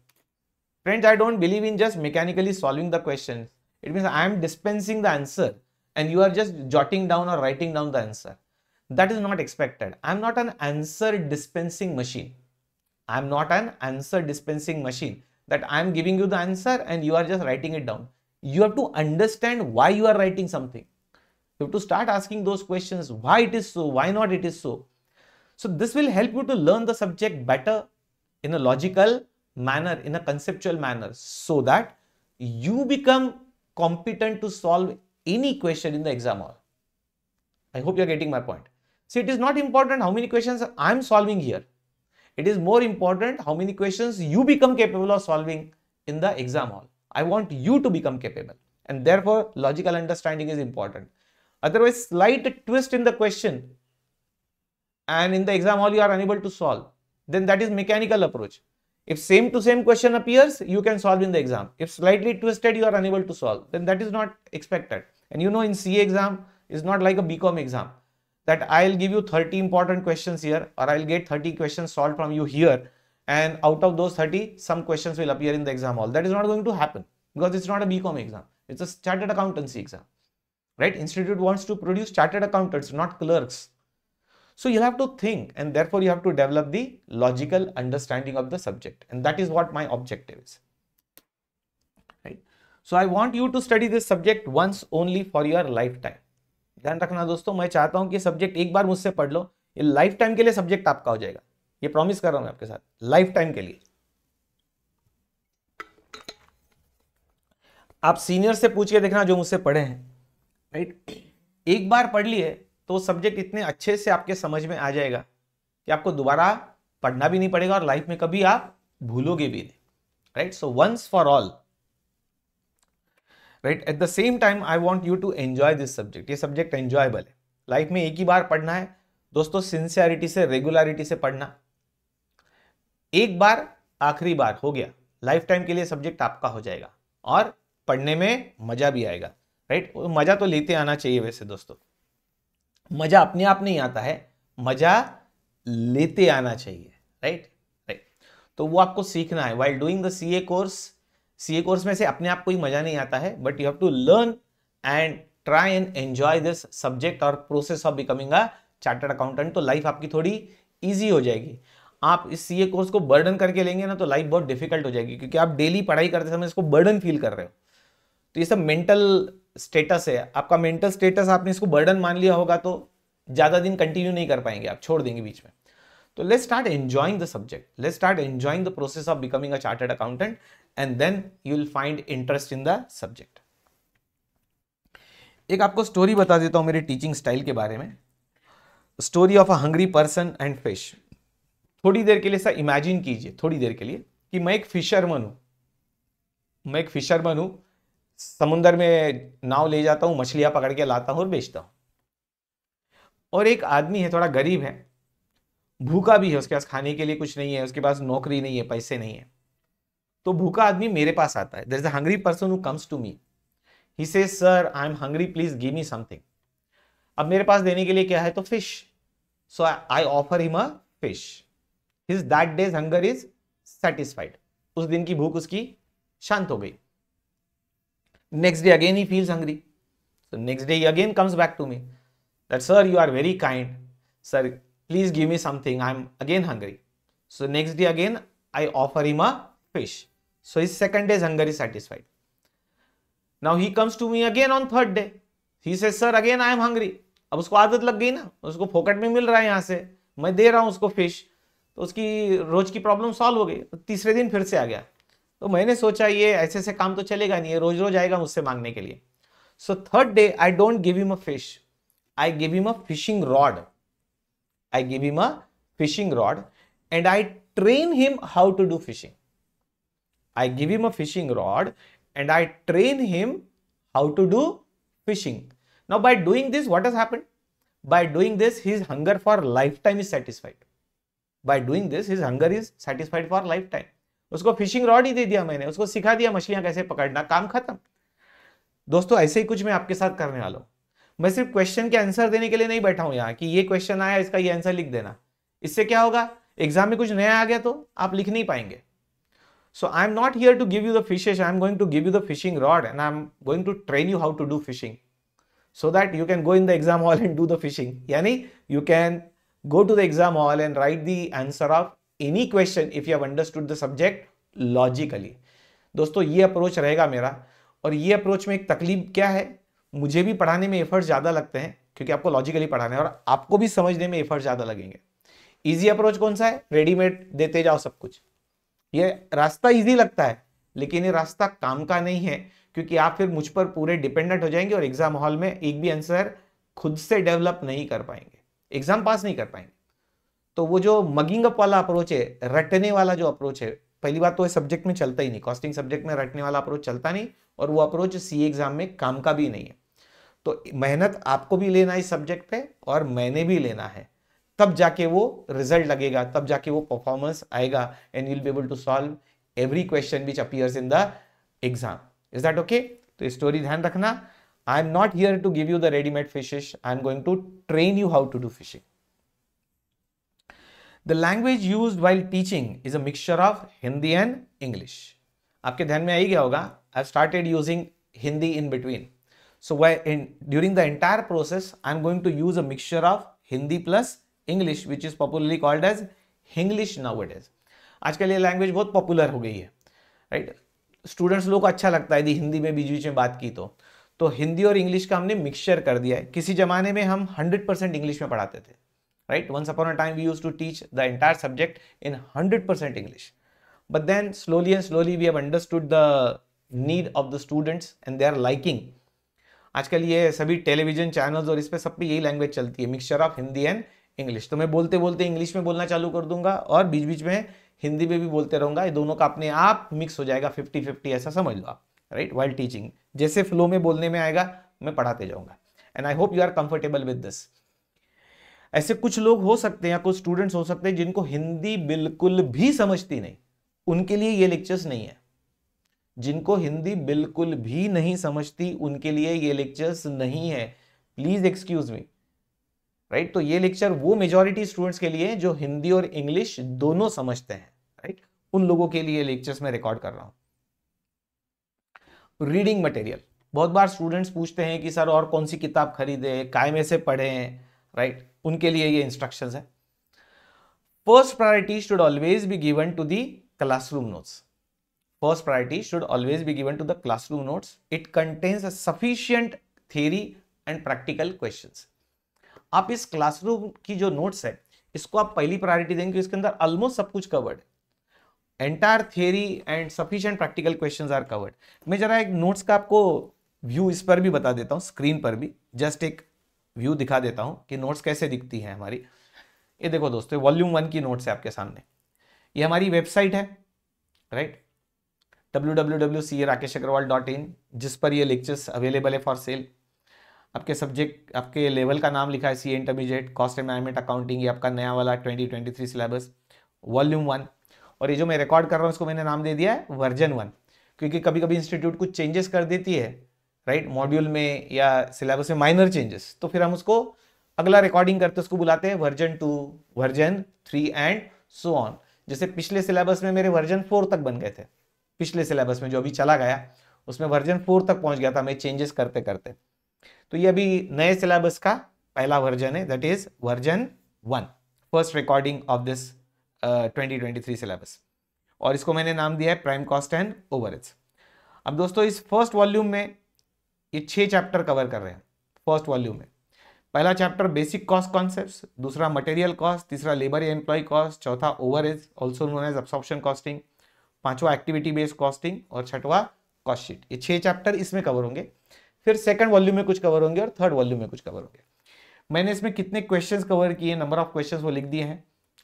Friends, I don't believe in just mechanically solving the questions. It means I am dispensing the answer and you are just jotting down or writing down the answer. That is not expected. I am not an answer dispensing machine. I am not an answer dispensing machine that I am giving you the answer and you are just writing it down. You have to understand why you are writing something. You have to start asking those questions. Why it is so? Why not it is so? So this will help you to learn the subject better in a logical manner, in a conceptual manner, so that you become competent to solve any question in the exam hall. I hope you're getting my point. See, it is not important how many questions I'm solving here. It is more important how many questions you become capable of solving in the exam hall. I want you to become capable. And therefore, logical understanding is important. Otherwise, slight twist in the question and in the exam hall you are unable to solve, then that is mechanical approach. If same to same question appears, you can solve in the exam. If slightly twisted, you are unable to solve, then that is not expected. And you know in CA exam, is not like a BCom exam that I'll give you 30 important questions here or I'll get 30 questions solved from you here and out of those 30, some questions will appear in the exam hall. That is not going to happen because it's not a BCom exam. It's a chartered accountancy exam, right? Institute wants to produce chartered accountants, not clerks. So you'll have to think and therefore you have to develop the logical understanding of the subject. And that is what my objective is. Right? So I want you to study this subject once only for your lifetime. ध्यान रखना दोस्तों मैं चाहता हूं कि subject एक बार मुझसे पढ़ लो ये लाइफ टाइम के लिए सब्जेक्ट आपका हो जाएगा ये प्रॉमिस कर रहा हूं मैं आपके साथ लाइफ टाइम के लिए आप सीनियर से पूछ के देखना जो मुझसे पढ़े हैं राइट एक बार पढ़ लिए तो सब्जेक्ट इतने अच्छे से आपके समझ में आ जाएगा कि आपको दोबारा पढ़ना भी नहीं पड़ेगा और लाइफ में कभी आप भूलोगे भी नहीं right so once for all right at the same time I want you to enjoy this subject ये सब्जेक्ट एंजॉयबल है लाइफ में एक ही बार पढ़ना है दोस्तों सिंसियरिटी से रेगुलरिटी से पढ़ना एक बार आखिरी बार हो गया लाइफ टाइम के लिए सब्जेक्ट आपका हो जाएगा और पढ़ने में मजा भी आएगा राइट मजा तो लेते आना चाहिए वैसे दोस्तों मजा अपने आप नहीं आता है मजा लेते आना चाहिए राइट राइट तो वो आपको सीखना है while doing the C A course C A course में से अपने आप कोई मजा नहीं आता है but you have to learn and try and enjoy this subject और process of becoming a chartered accountant तो लाइफ आपकी थोड़ी ईजी हो जाएगी आप इस सी ए कोर्स को बर्डन करके लेंगे ना तो लाइफ बहुत डिफिकल्ट हो जाएगी क्योंकि आप डेली पढ़ाई करते समय इसको बर्डन फील कर रहे हो तो ये सब मेंटल स्टेटस है आपका मेंटल स्टेटस आपने इसको बर्डन मान लिया होगा तो ज़्यादा दिन कंटिन्यू नहीं कर पाएंगे आप छोड़ देंगे बीच में तो let start enjoying the subject let start enjoying the process of becoming a chartered accountant and then you will find interest in the subject एक आपको स्टोरी बता देता हूं मेरे टीचिंग स्टाइल के बारे में story of a hungry person and fish थोड़ी देर के लिए सर इमेजिन कीजिए थोड़ी देर के लिए कि मैं एक फिशरमन हूं मैं एक फिशरमन हूं समुंदर में नाव ले जाता हूँ मछलियाँ पकड़ के लाता हूँ और बेचता हूँ और एक आदमी है थोड़ा गरीब है भूखा भी है उसके पास खाने के लिए कुछ नहीं है उसके पास नौकरी नहीं है पैसे नहीं है तो भूखा आदमी मेरे पास आता है there is a hungry person who comes to me he says sir I am hungry please give me something अब मेरे पास देने के लिए क्या है तो fish so I offer him a fish his that day's hunger is satisfied उस दिन की भूख उसकी शांत हो गई next day again he feels hungry so next day he again comes back to me that sir you are very kind sir please give me something I am again hungry so next day again I offer him a fish so his second day his hunger is satisfied now he comes to me again on third day he says sir again I am hungry अब उसको आदत लग गई ना उसको फोकट में मिल रहा है यहाँ से मैं दे रहा हूँ उसको फिश तो उसकी रोज की प्रॉब्लम सॉल्व हो गई तो तीसरे दिन फिर से आ गया तो मैंने सोचा ये ऐसे ऐसे काम तो चलेगा नहीं रोज रोज आएगा मुझसे मांगने के लिए so third day I don't give him a fish I give him a fishing rod I give him a fishing rod and I train him how to do fishing I give him a fishing rod and I train him how to do fishing now by doing this what is happen by doing this his hunger for lifetime is satisfied by doing this his hunger is satisfied for lifetime उसको fishing rod ही दे दिया मैंने उसको सिखा दिया मछलियां कैसे पकड़ना काम खत्म दोस्तों ऐसे ही कुछ मैं आपके साथ करने वाला हूं मैं सिर्फ क्वेश्चन के आंसर देने के लिए नहीं बैठा हूं यहाँ कि ये क्वेश्चन आया इसका ये आंसर लिख देना इससे क्या होगा एग्जाम में कुछ नया आ गया तो आप लिख नहीं पाएंगे so I am not here to give you the fishes I am going to give you the fishing rod and I am going to train you how to do fishing so that you can go in the exam hall and do the fishing यानी you can go to the exam hall and write the answer of any question if you have understood the subject logically दोस्तों ये approach रहेगा मेरा और ये approach में एक तकलीफ क्या है मुझे भी पढ़ाने में एफर्ट ज़्यादा लगते हैं क्योंकि आपको लॉजिकली पढ़ाना है और आपको भी समझने में एफर्ट ज़्यादा लगेंगे इजी अप्रोच कौन सा है रेडीमेड देते जाओ सब कुछ ये रास्ता इजी लगता है लेकिन ये रास्ता काम का नहीं है क्योंकि आप फिर मुझ पर पूरे डिपेंडेंट हो जाएंगे और एग्जाम हॉल में एक भी आंसर खुद से डेवलप नहीं कर पाएंगे एग्जाम पास नहीं कर पाएंगे तो वो जो मगिंग अप वाला अप्रोच है रटने वाला जो अप्रोच है पहली बात तो सब्जेक्ट में चलता ही नहीं कॉस्टिंग सब्जेक्ट में रटने वाला अप्रोच चलता नहीं और वो अप्रोच सी एग्जाम में काम का भी नहीं है तो मेहनत आपको भी लेना है इस सब्जेक्ट पे और मैंने भी लेना है तब जाके वो रिजल्ट लगेगा तब जाके वो परफॉर्मेंस आएगा and will be able to solve every question which appears in the exam is that okay तो स्टोरी ध्यान रखना I am not here to give you the readymade fishes I am going to train you how to do fishing the language use while teaching is a mixture of Hindi and English आपके ध्यान में आई गया होगा I started using Hindi in between so why in during the entire process i'm going to use a mixture of hindi plus english which is popularly called as hinglish nowadays आजकल ये language बहुत popular हो गई है right right? Students लोग को अच्छा लगता है यदि हिंदी में बीच बीच में बात की तो तो हिंदी और इंग्लिश का हमने मिक्सचर कर दिया है किसी ज़माने में हम 100 परसेंट इंग्लिश में पढ़ाते थे right? Once upon a time, we used to teach the entire subject in 100% English. But then slowly and slowly, we have understood the need of the students and they are liking आजकल ये सभी television channels और इस पर सब पे यही language चलती है mixture of Hindi and English तो मैं बोलते बोलते इंग्लिश में बोलना चालू कर दूंगा और बीच बीच में हिंदी में भी बोलते रहूंगा ये दोनों का अपने आप मिक्स हो जाएगा फिफ्टी फिफ्टी ऐसा समझ लो आप राइट वाइल टीचिंग जैसे फ्लो में बोलने में आएगा मैं पढ़ाते जाऊंगा and I hope you are comfortable with this ऐसे कुछ लोग हो सकते हैं या कुछ स्टूडेंट्स हो सकते हैं जिनको हिंदी बिल्कुल भी समझती नहीं उनके लिए ये लेक्चर्स नहीं है जिनको हिंदी बिल्कुल भी नहीं समझती उनके लिए ये लेक्चर्स नहीं है प्लीज एक्सक्यूज मी राइट तो ये लेक्चर वो मेजोरिटी स्टूडेंट्स के लिए जो हिंदी और इंग्लिश दोनों समझते हैं राइट उन लोगों के लिए लेक्चर्स में रिकॉर्ड कर रहा हूं रीडिंग मटेरियल बहुत बार स्टूडेंट्स पूछते हैं कि सर और कौन सी किताब खरीदे काय में से पढ़े राइट right? उनके लिए ये इंस्ट्रक्शन है first priority should always be given to the classroom notes first priority should always be given to the classroom notes. It contains sufficient theory and practical question आप इस क्लासरूम की जो notes है इसको आप पहली प्रायोरिटी देंगे इसके अंदर ऑलमोस्ट सब कुछ covered entire theory and sufficient practical question are covered मैं जरा एक नोट्स का आपको व्यू इस पर भी बता देता हूँ स्क्रीन पर भी जस्ट एक व्यू दिखा देता हूँ कि नोट्स कैसे दिखती हैं हमारी ये देखो दोस्तों वॉल्यूम वन की नोट्स है आपके सामने ये हमारी वेबसाइट है right W W W C Rakesh Agarwal dot in जिस पर ये लेक्चर्स अवेलेबल है फॉर सेल आपके सब्जेक्ट आपके लेवल का नाम लिखा है C intermediate cost management accounting ये आपका नया वाला twenty twenty three syllabus volume one और ये जो मैं रिकॉर्ड कर रहा हूँ उसको मैंने नाम दे दिया है वर्जन वन क्योंकि कभी कभी इंस्टीट्यूट कुछ चेंजेस कर देती है राइट मॉड्यूल में या सिलेबस में माइनर चेंजेस तो फिर हम उसको अगला रिकॉर्डिंग करते उसको बुलाते हैं version two version three and so on जैसे पिछले सिलेबस में मेरे वर्जन फोर तक बन गए थे पिछले सिलेबस में जो अभी चला गया उसमें वर्जन फोर तक पहुंच गया था मैं चेंजेस करते करते तो ये अभी नए सिलेबस का पहला वर्जन है that is version one first recording of this twenty twenty three syllabus और इसको मैंने नाम दिया है प्राइम कॉस्ट एंड ओवर अब दोस्तों इस फर्स्ट वॉल्यूम में ये छह चैप्टर कवर कर रहे हैं फर्स्ट वॉल्यूम में पहला चैप्टर बेसिक कॉस्ट कॉन्सेप्ट दूसरा मटेरियल कॉस्ट तीसरा लेबर एम्प्लॉय कॉस्ट चौथा overheads also known as absorption costing पांचवा एक्टिविटी बेस्ड कॉस्टिंग और छठवा कॉस्ट शीट ये छह चैप्टर इसमें कवर होंगे फिर सेकंड वॉल्यूम में कुछ कवर होंगे और थर्ड वॉल्यूम में कुछ कवर होंगे मैंने इसमें कितने क्वेश्चन कवर किए नंबर ऑफ क्वेश्चन वो लिख दिए हैं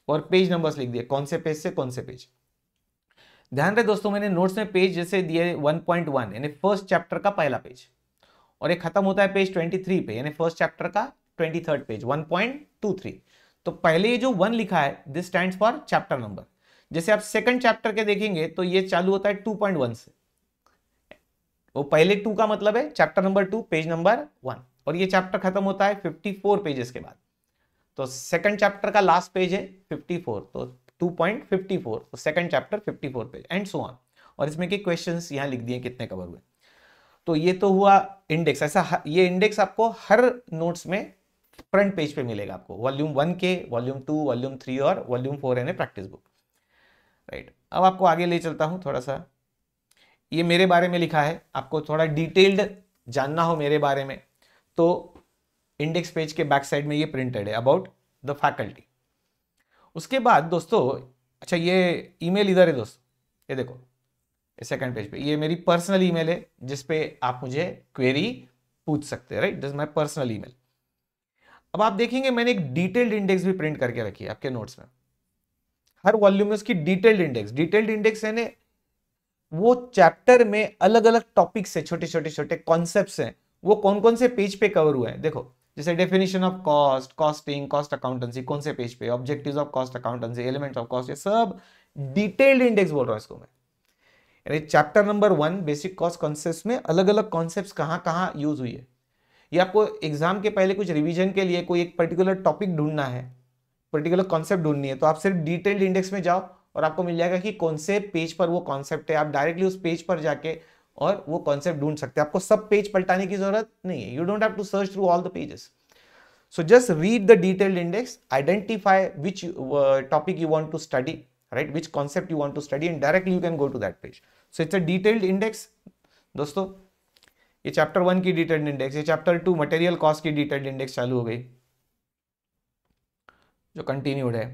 और पेज नंबर्स लिख दिए कौन से पेज से कौन से पेज ध्यान रहे दोस्तों मैंने नोट्स में पेज जैसे दिए 1.1 यानी फर्स्ट चैप्टर का पहला पेज और ये खत्म होता है पेज 23 पे यानी फर्स्ट चैप्टर का 23 पेज 1.23 तो पहले ये जो वन लिखा है this stand for chapter number जैसे आप सेकंड चैप्टर के देखेंगे तो ये चालू होता है 2.1 से वो पहले टू का मतलब है chapter number two page number one और ये चैप्टर खत्म होता है 54 पेजेस के बाद तो सेकंड चैप्टर का लास्ट पेज है 54 तो two point fifty four second chapter 54 page and so on और इसमें के क्वेश्चंस यहाँ लिख दिए कितने कवर हुए तो ये तो हुआ इंडेक्स ऐसा ये इंडेक्स आपको हर नोट्स में फ्रंट पेज पे मिलेगा आपको वॉल्यूम वन के वॉल्यूम टू वॉल्यूम थ्री और वॉल्यूम फोर है प्रैक्टिस बुक राइट अब आपको आगे ले चलता हूँ थोड़ा सा ये मेरे बारे में लिखा है आपको थोड़ा डिटेल्ड जानना हो मेरे बारे में तो इंडेक्स पेज के बैक साइड में ये प्रिंटेड है अबाउट द फैकल्टी उसके बाद दोस्तों अच्छा ये ईमेल इधर है दोस्तों ये देखो सेकंड पेज पे ये मेरी पर्सनल ईमेल है जिसपे आप मुझे क्वेरी पूछ सकते हैं right this my personal email अब आप देखेंगे मैंने एक डिटेल्ड इंडेक्स भी प्रिंट करके रखी है आपके नोट्स में हर वॉल्यूम में उसकी डिटेल्ड इंडेक्स डिटेल्ड इंडेक्स है वो चैप्टर में अलग अलग टॉपिक्स है छोटे छोटे छोटे कॉन्सेप्ट हैं वो कौन कौन से पेज पे कवर हुए हैं देखो जैसे definition of cost costing cost accountancy कौन से पेज पे objectives of cost accountancy elements of cost ये सब डिटेल्ड इंडेक्स बोल रहा हूँ इसको मैं यानी chapter number one basic cost concept में अलग अलग कॉन्सेप्ट कहाँ कहाँ यूज हुई है या आपको एग्जाम के पहले कुछ रिवीजन के लिए कोई एक पर्टिकुलर टॉपिक ढूंढना है पर्टिकुलर कॉन्सेप्ट ढूंढनी है तो आप सिर्फ डिटेल्ड इंडेक्स में जाओ और आपको मिल जाएगा कि कौन से पेज पर वो कॉन्सेप्ट है आप डायरेक्टली उस पेज पर जाके और वो कॉन्सेप्ट ढूंढ सकते हैं आपको सब पेज पलटाने की जरूरत नहीं है you don't have to search through all the pages so just read the detailed index identify which topic you want to study right which concept you want to study and directly you can go to that page so it's a detailed index दोस्तों ये chapter one की detailed index ये chapter two material cost की detailed index चालू हो गई जो continued है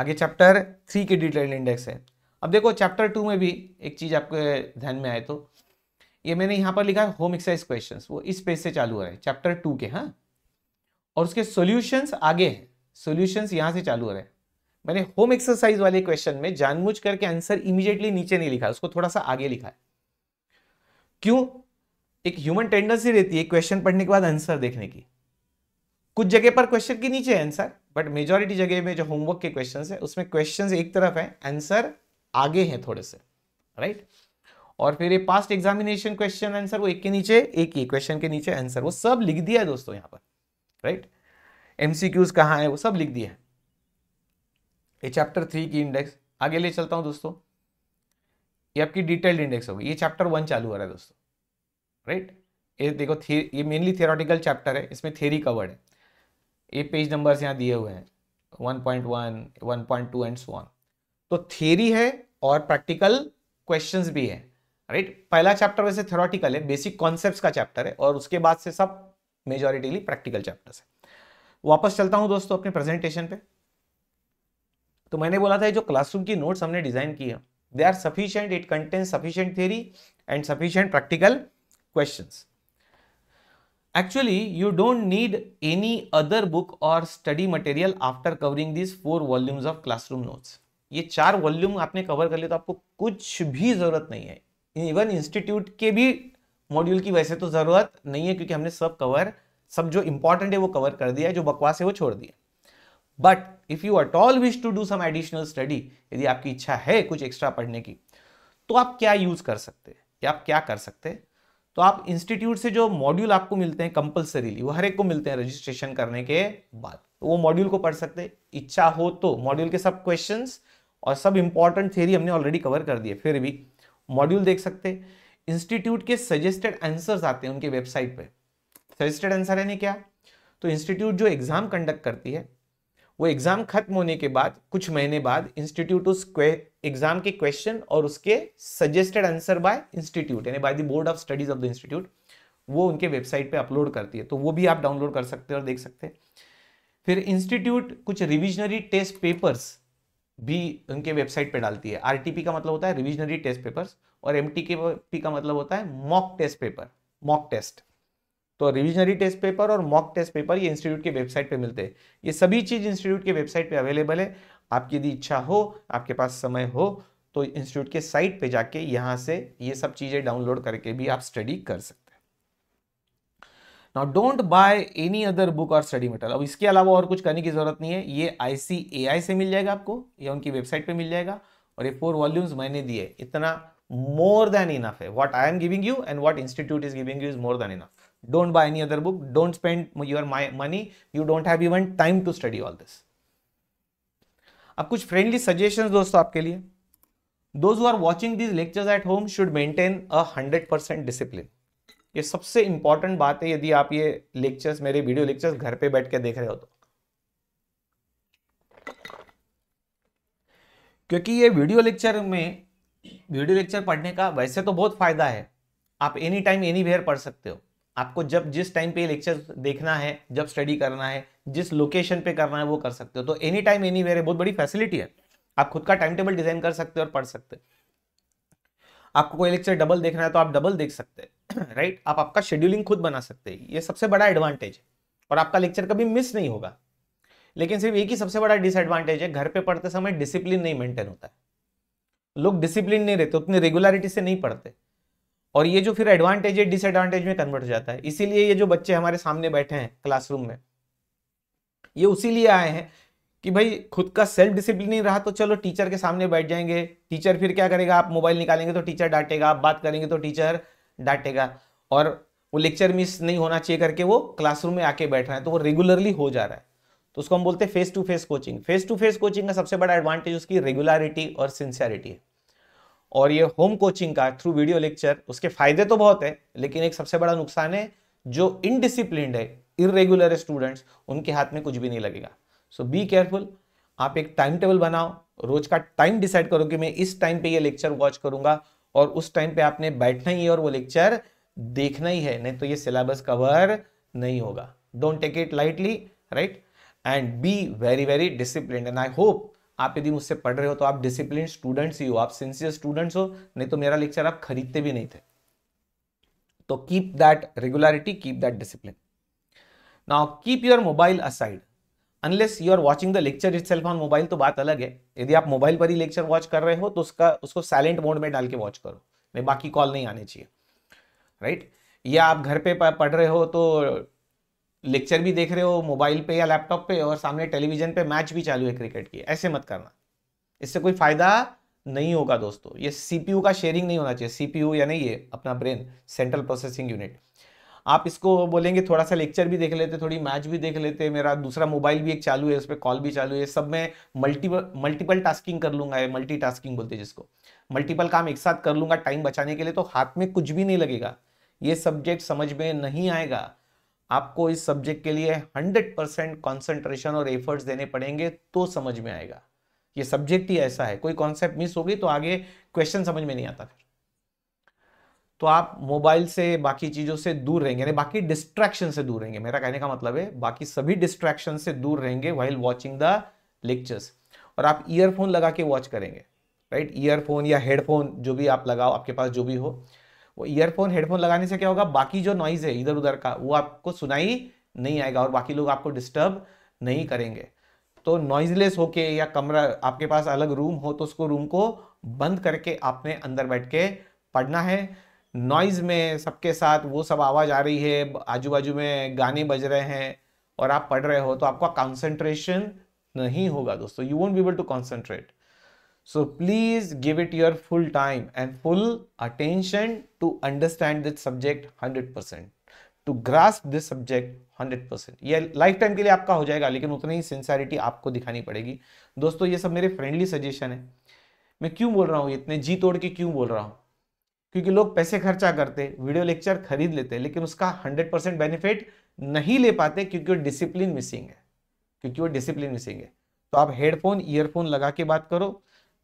आगे चैप्टर थ्री की डिटेल्ड इंडेक्स है अब देखो चैप्टर टू में भी एक चीज़ आपके ध्यान में आए तो ये मैंने यहां पर लिखा है होम एक्सरसाइज क्वेश्चन वो इस पेज से चालू हो रहा है चैप्टर टू के हाँ और उसके सोल्यूशन आगे हैं सोल्यूशन यहां से चालू हो रहे हैं मैंने होम एक्सरसाइज वाले क्वेश्चन में जानबूझ करके आंसर इमीडिएटली नीचे नहीं लिखा उसको थोड़ा सा आगे लिखा है क्यों एक ह्यूमन टेंडेंसी रहती है क्वेश्चन पढ़ने के बाद आंसर देखने की कुछ जगह पर क्वेश्चन के नीचे आंसर बट मेजोरिटी जगह में जो होमवर्क के क्वेश्चन है उसमें क्वेश्चन एक तरफ है आंसर आगे है थोड़े से राइट और फिर ये पास्ट एग्जामिनेशन क्वेश्चन आंसर वो एक के नीचे एक ही क्वेश्चन के नीचे आंसर वो सब लिख दिया है दोस्तों यहाँ पर राइट एमसीक्यूज कहाँ है वो सब लिख दिया है ये चैप्टर थ्री की इंडेक्स आगे ले चलता हूँ दोस्तों ये आपकी डिटेल्ड इंडेक्स होगी ये चैप्टर वन चालू हो रहा है दोस्तों राइट ये देखो ये मेनली थियोरटिकल चैप्टर है इसमें थेरी कवर्ड है ये पेज नंबर्स यहाँ दिए हुए हैं one point one one point two and so तो थेरी है और प्रैक्टिकल क्वेश्चन भी है राइट पहला चैप्टर वैसे थ्योरेटिकल है बेसिक कॉन्सेप्ट का चैप्टर है और उसके बाद से सब मेजोरिटीली प्रैक्टिकल चैप्टर्स है वापस चलता हूँ दोस्तों अपने प्रेजेंटेशन पे तो मैंने बोला था जो क्लासरूम की नोट्स हमने डिजाइन की है they are sufficient it content sufficient theory and sufficient practical question actually you don't need any other book और study material after covering this four volumes of classroom notes ये चार volume आपने cover कर लिया तो आपको कुछ भी जरूरत नहीं है इवन इंस्टीट्यूट के भी मॉड्यूल की वैसे तो जरूरत नहीं है क्योंकि हमने सब कवर सब जो इंपॉर्टेंट है वो कवर कर दिया है जो बकवास है वो छोड़ दिया but if you at all wish to do some additional study यदि आपकी इच्छा है कुछ एक्स्ट्रा पढ़ने की तो आप क्या यूज कर सकते हैं या आप क्या कर सकते हैं तो आप इंस्टीट्यूट से जो मॉड्यूल आपको मिलते हैं कंपलसरीली वो हर एक को मिलते हैं रजिस्ट्रेशन करने के बाद तो वो मॉड्यूल को पढ़ सकते हैं इच्छा हो तो मॉड्यूल के सब क्वेश्चन और सब इंपॉर्टेंट थेरी हमने ऑलरेडी कवर कर दिए फिर भी मॉड्यूल देख सकते इंस्टीट्यूट के सजेस्टेड आंसर्स आते हैं उनके वेबसाइट पे सजेस्टेड आंसर है नहीं क्या तो इंस्टीट्यूट जो एग्जाम कंडक्ट करती है वो एग्जाम खत्म होने के बाद कुछ महीने बाद इंस्टीट्यूट उस एग्जाम के क्वेश्चन और उसके सजेस्टेड आंसर बाय इंस्टीट्यूट यानी by the board of studies of the institute वो उनके वेबसाइट पे अपलोड करती है तो वो भी आप डाउनलोड कर सकते हैं और देख सकते हैं फिर इंस्टीट्यूट कुछ रिविजनरी टेस्ट पेपर्स भी उनके वेबसाइट पे डालती है आरटीपी का मतलब होता है रिविजनरी टेस्ट पेपर्स और एम का मतलब होता है mock test paper mock test तो रिविजनरी टेस्ट पेपर और मॉक टेस्ट पेपर ये इंस्टीट्यूट के वेबसाइट पे मिलते हैं ये सभी चीज़ इंस्टीट्यूट के वेबसाइट पे अवेलेबल है आपकी यदि इच्छा हो आपके पास समय हो तो इंस्टीट्यूट के साइट पे जाके यहां से ये सब चीज़ें डाउनलोड करके भी आप स्टडी कर सकते हैं now don't buy any other book और स्टडी मटेरियल अब इसके अलावा और कुछ करने की ज़रूरत नहीं है ये आई से मिल जाएगा आपको या उनकी वेबसाइट पर मिल जाएगा और ये फोर वॉल्यूम्स मैंने दिए इतना मोर देन इनफ है what I am giving you and what institute is giving you is more than enough don't buy any other book don't spend your money you don't have even time to study all this अब कुछ friendly suggestion दोस्तों आपके लिए those are watching these lectures at home should maintain a hundred percent discipline ये सबसे important बात है यदि आप ये लेक्चर्स मेरे वीडियो लेक्चर्स घर पे बैठ के देख रहे हो तो क्योंकि ये वीडियो लेक्चर में वीडियो लेक्चर पढ़ने का वैसे तो बहुत फायदा है आप एनी टाइम एनी वेयर पढ़ सकते हो आपको जब जिस टाइम पे लेक्चर देखना है जब स्टडी करना है जिस लोकेशन पे करना है वो कर सकते हो तो एनी टाइम एनी वेयर बहुत बड़ी फैसिलिटी है आप खुद का टाइम टेबल डिजाइन कर सकते हो और पढ़ सकते हो आपको कोई लेक्चर डबल देखना है तो आप डबल देख सकते हैं राइट (clears throat) आप आपका शेड्यूलिंग खुद बना सकते हैं ये सबसे बड़ा एडवांटेज है और आपका लेक्चर कभी मिस नहीं होगा लेकिन सिर्फ एक ही सबसे बड़ा डिसएडवांटेज है घर पे पढ़ते समय डिसिप्लिन नहीं मेंटेन होता है लोग डिसिप्लिन नहीं रहते उतनी रेगुलरिटी से नहीं पढ़ते और ये जो फिर एडवांटेज है डिसएडवांटेज में कन्वर्ट हो जाता है इसीलिए ये जो बच्चे हमारे सामने बैठे हैं क्लासरूम में ये उसी लिए आए हैं कि भाई खुद का सेल्फ डिसिप्लिन नहीं रहा तो चलो टीचर के सामने बैठ जाएंगे टीचर फिर क्या करेगा आप मोबाइल निकालेंगे तो टीचर डांटेगा आप बात करेंगे तो टीचर डांटेगा और वो लेक्चर मिस नहीं होना चाहिए करके वो क्लासरूम में आके बैठ रहा है तो वो रेगुलरली हो जा रहा है तो उसको हम बोलते हैं face to face coaching face to face coaching का सबसे बड़ा एडवांटेज उसकी रेगुलरिटी और सिंसियरिटी है और ये होम कोचिंग का थ्रू वीडियो लेक्चर उसके फायदे तो बहुत है लेकिन एक सबसे बड़ा नुकसान है जो इनडिसिप्लिन है इरेगुलर स्टूडेंट्स उनके हाथ में कुछ भी नहीं लगेगा सो बी केयरफुल आप एक टाइम टेबल बनाओ रोज का टाइम डिसाइड करो कि मैं इस टाइम पे ये लेक्चर वॉच करूंगा और उस टाइम पे आपने बैठना ही है और वो लेक्चर देखना ही है नहीं तो ये सिलेबस कवर नहीं होगा don't take it lightly right and be very very discipline and I hope आप यदि मुझसे पढ़ रहे हो तो आप डिसिप्लिन स्टूडेंट्स ही हो आप सिंसियर स्टूडेंट्स हो नहीं तो मेरा लेक्चर आप खरीदते भी नहीं थे तो keep that regularity keep that discipline now keep your mobile aside unless you are watching the lecture itself on mobile तो बात अलग है यदि आप मोबाइल पर ही लेक्चर वॉच कर रहे हो तो उसका उसको साइलेंट मोड में डाल के वॉच करो नहीं बाकी कॉल नहीं आने चाहिए राइट right? या आप घर पे पढ़ रहे हो तो लेक्चर भी देख रहे हो मोबाइल पे या लैपटॉप पे और सामने टेलीविजन पे मैच भी चालू है क्रिकेट की ऐसे मत करना इससे कोई फायदा नहीं होगा दोस्तों ये सीपीयू का शेयरिंग नहीं होना चाहिए सीपीयू नहीं ये अपना ब्रेन सेंट्रल प्रोसेसिंग यूनिट आप इसको बोलेंगे थोड़ा सा लेक्चर भी देख लेते थोड़ी मैच भी देख लेते मेरा दूसरा मोबाइल भी एक चालू है उस पर कॉल भी चालू है सब में मल्टीपल मल्टीपल टास्किंग कर लूंगा ये मल्टी टास्किंग बोलते जिसको मल्टीपल काम एक साथ कर लूंगा टाइम बचाने के लिए तो हाथ में कुछ भी नहीं लगेगा ये सब्जेक्ट समझ में नहीं आएगा आपको इस सब्जेक्ट के लिए 100 परसेंट कॉन्सेंट्रेशन और एफर्ट्स देने पड़ेंगे तो समझ में आएगा ये सब्जेक्ट ही ऐसा है कोई कॉन्सेप्ट मिस होगी तो आगे क्वेश्चन समझ में नहीं आता फिर तो आप मोबाइल से बाकी चीज़ों से दूर रहेंगे यानी बाकी डिस्ट्रैक्शन से दूर रहेंगे मेरा कहने का मतलब है बाकी सभी डिस्ट्रैक्शन से दूर रहेंगे वाइल वॉचिंग द लेक्चर्स और आप ईयरफोन लगा के वॉच करेंगे राइट ईयरफोन या हेडफोन जो भी आप लगाओ आपके पास जो भी हो वो ईयरफोन हेडफोन लगाने से क्या होगा बाकी जो नॉइज है इधर उधर का वो आपको सुनाई नहीं आएगा और बाकी लोग आपको डिस्टर्ब नहीं करेंगे तो नॉइजलेस होके या कमरा आपके पास अलग रूम हो तो उसको रूम को बंद करके आपने अंदर बैठ के पढ़ना है नॉइज में सबके साथ वो सब आवाज़ आ रही है आजू बाजू में गाने बज रहे हैं और आप पढ़ रहे हो तो आपका कॉन्सेंट्रेशन नहीं होगा दोस्तों you won't be able to concentrate So please give it your full time and full attention to understand this subject 100%. To grasp this subject 100 percent ये लाइफ टाइम के लिए आपका हो जाएगा लेकिन उतनी ही सिंसियरिटी आपको दिखानी पड़ेगी दोस्तों ये सब मेरे फ्रेंडली सजेशन है मैं क्यों बोल रहा हूँ इतने जी तोड़ के क्यों बोल रहा हूँ क्योंकि लोग पैसे खर्चा करते वीडियो लेक्चर खरीद लेते लेकिन उसका हंड्रेड परसेंट बेनिफिट नहीं ले पाते क्योंकि वो डिसिप्लिन मिसिंग है क्योंकि वो डिसिप्लिन मिसिंग है तो आप हेडफोन ईयरफोन लगा के बात करो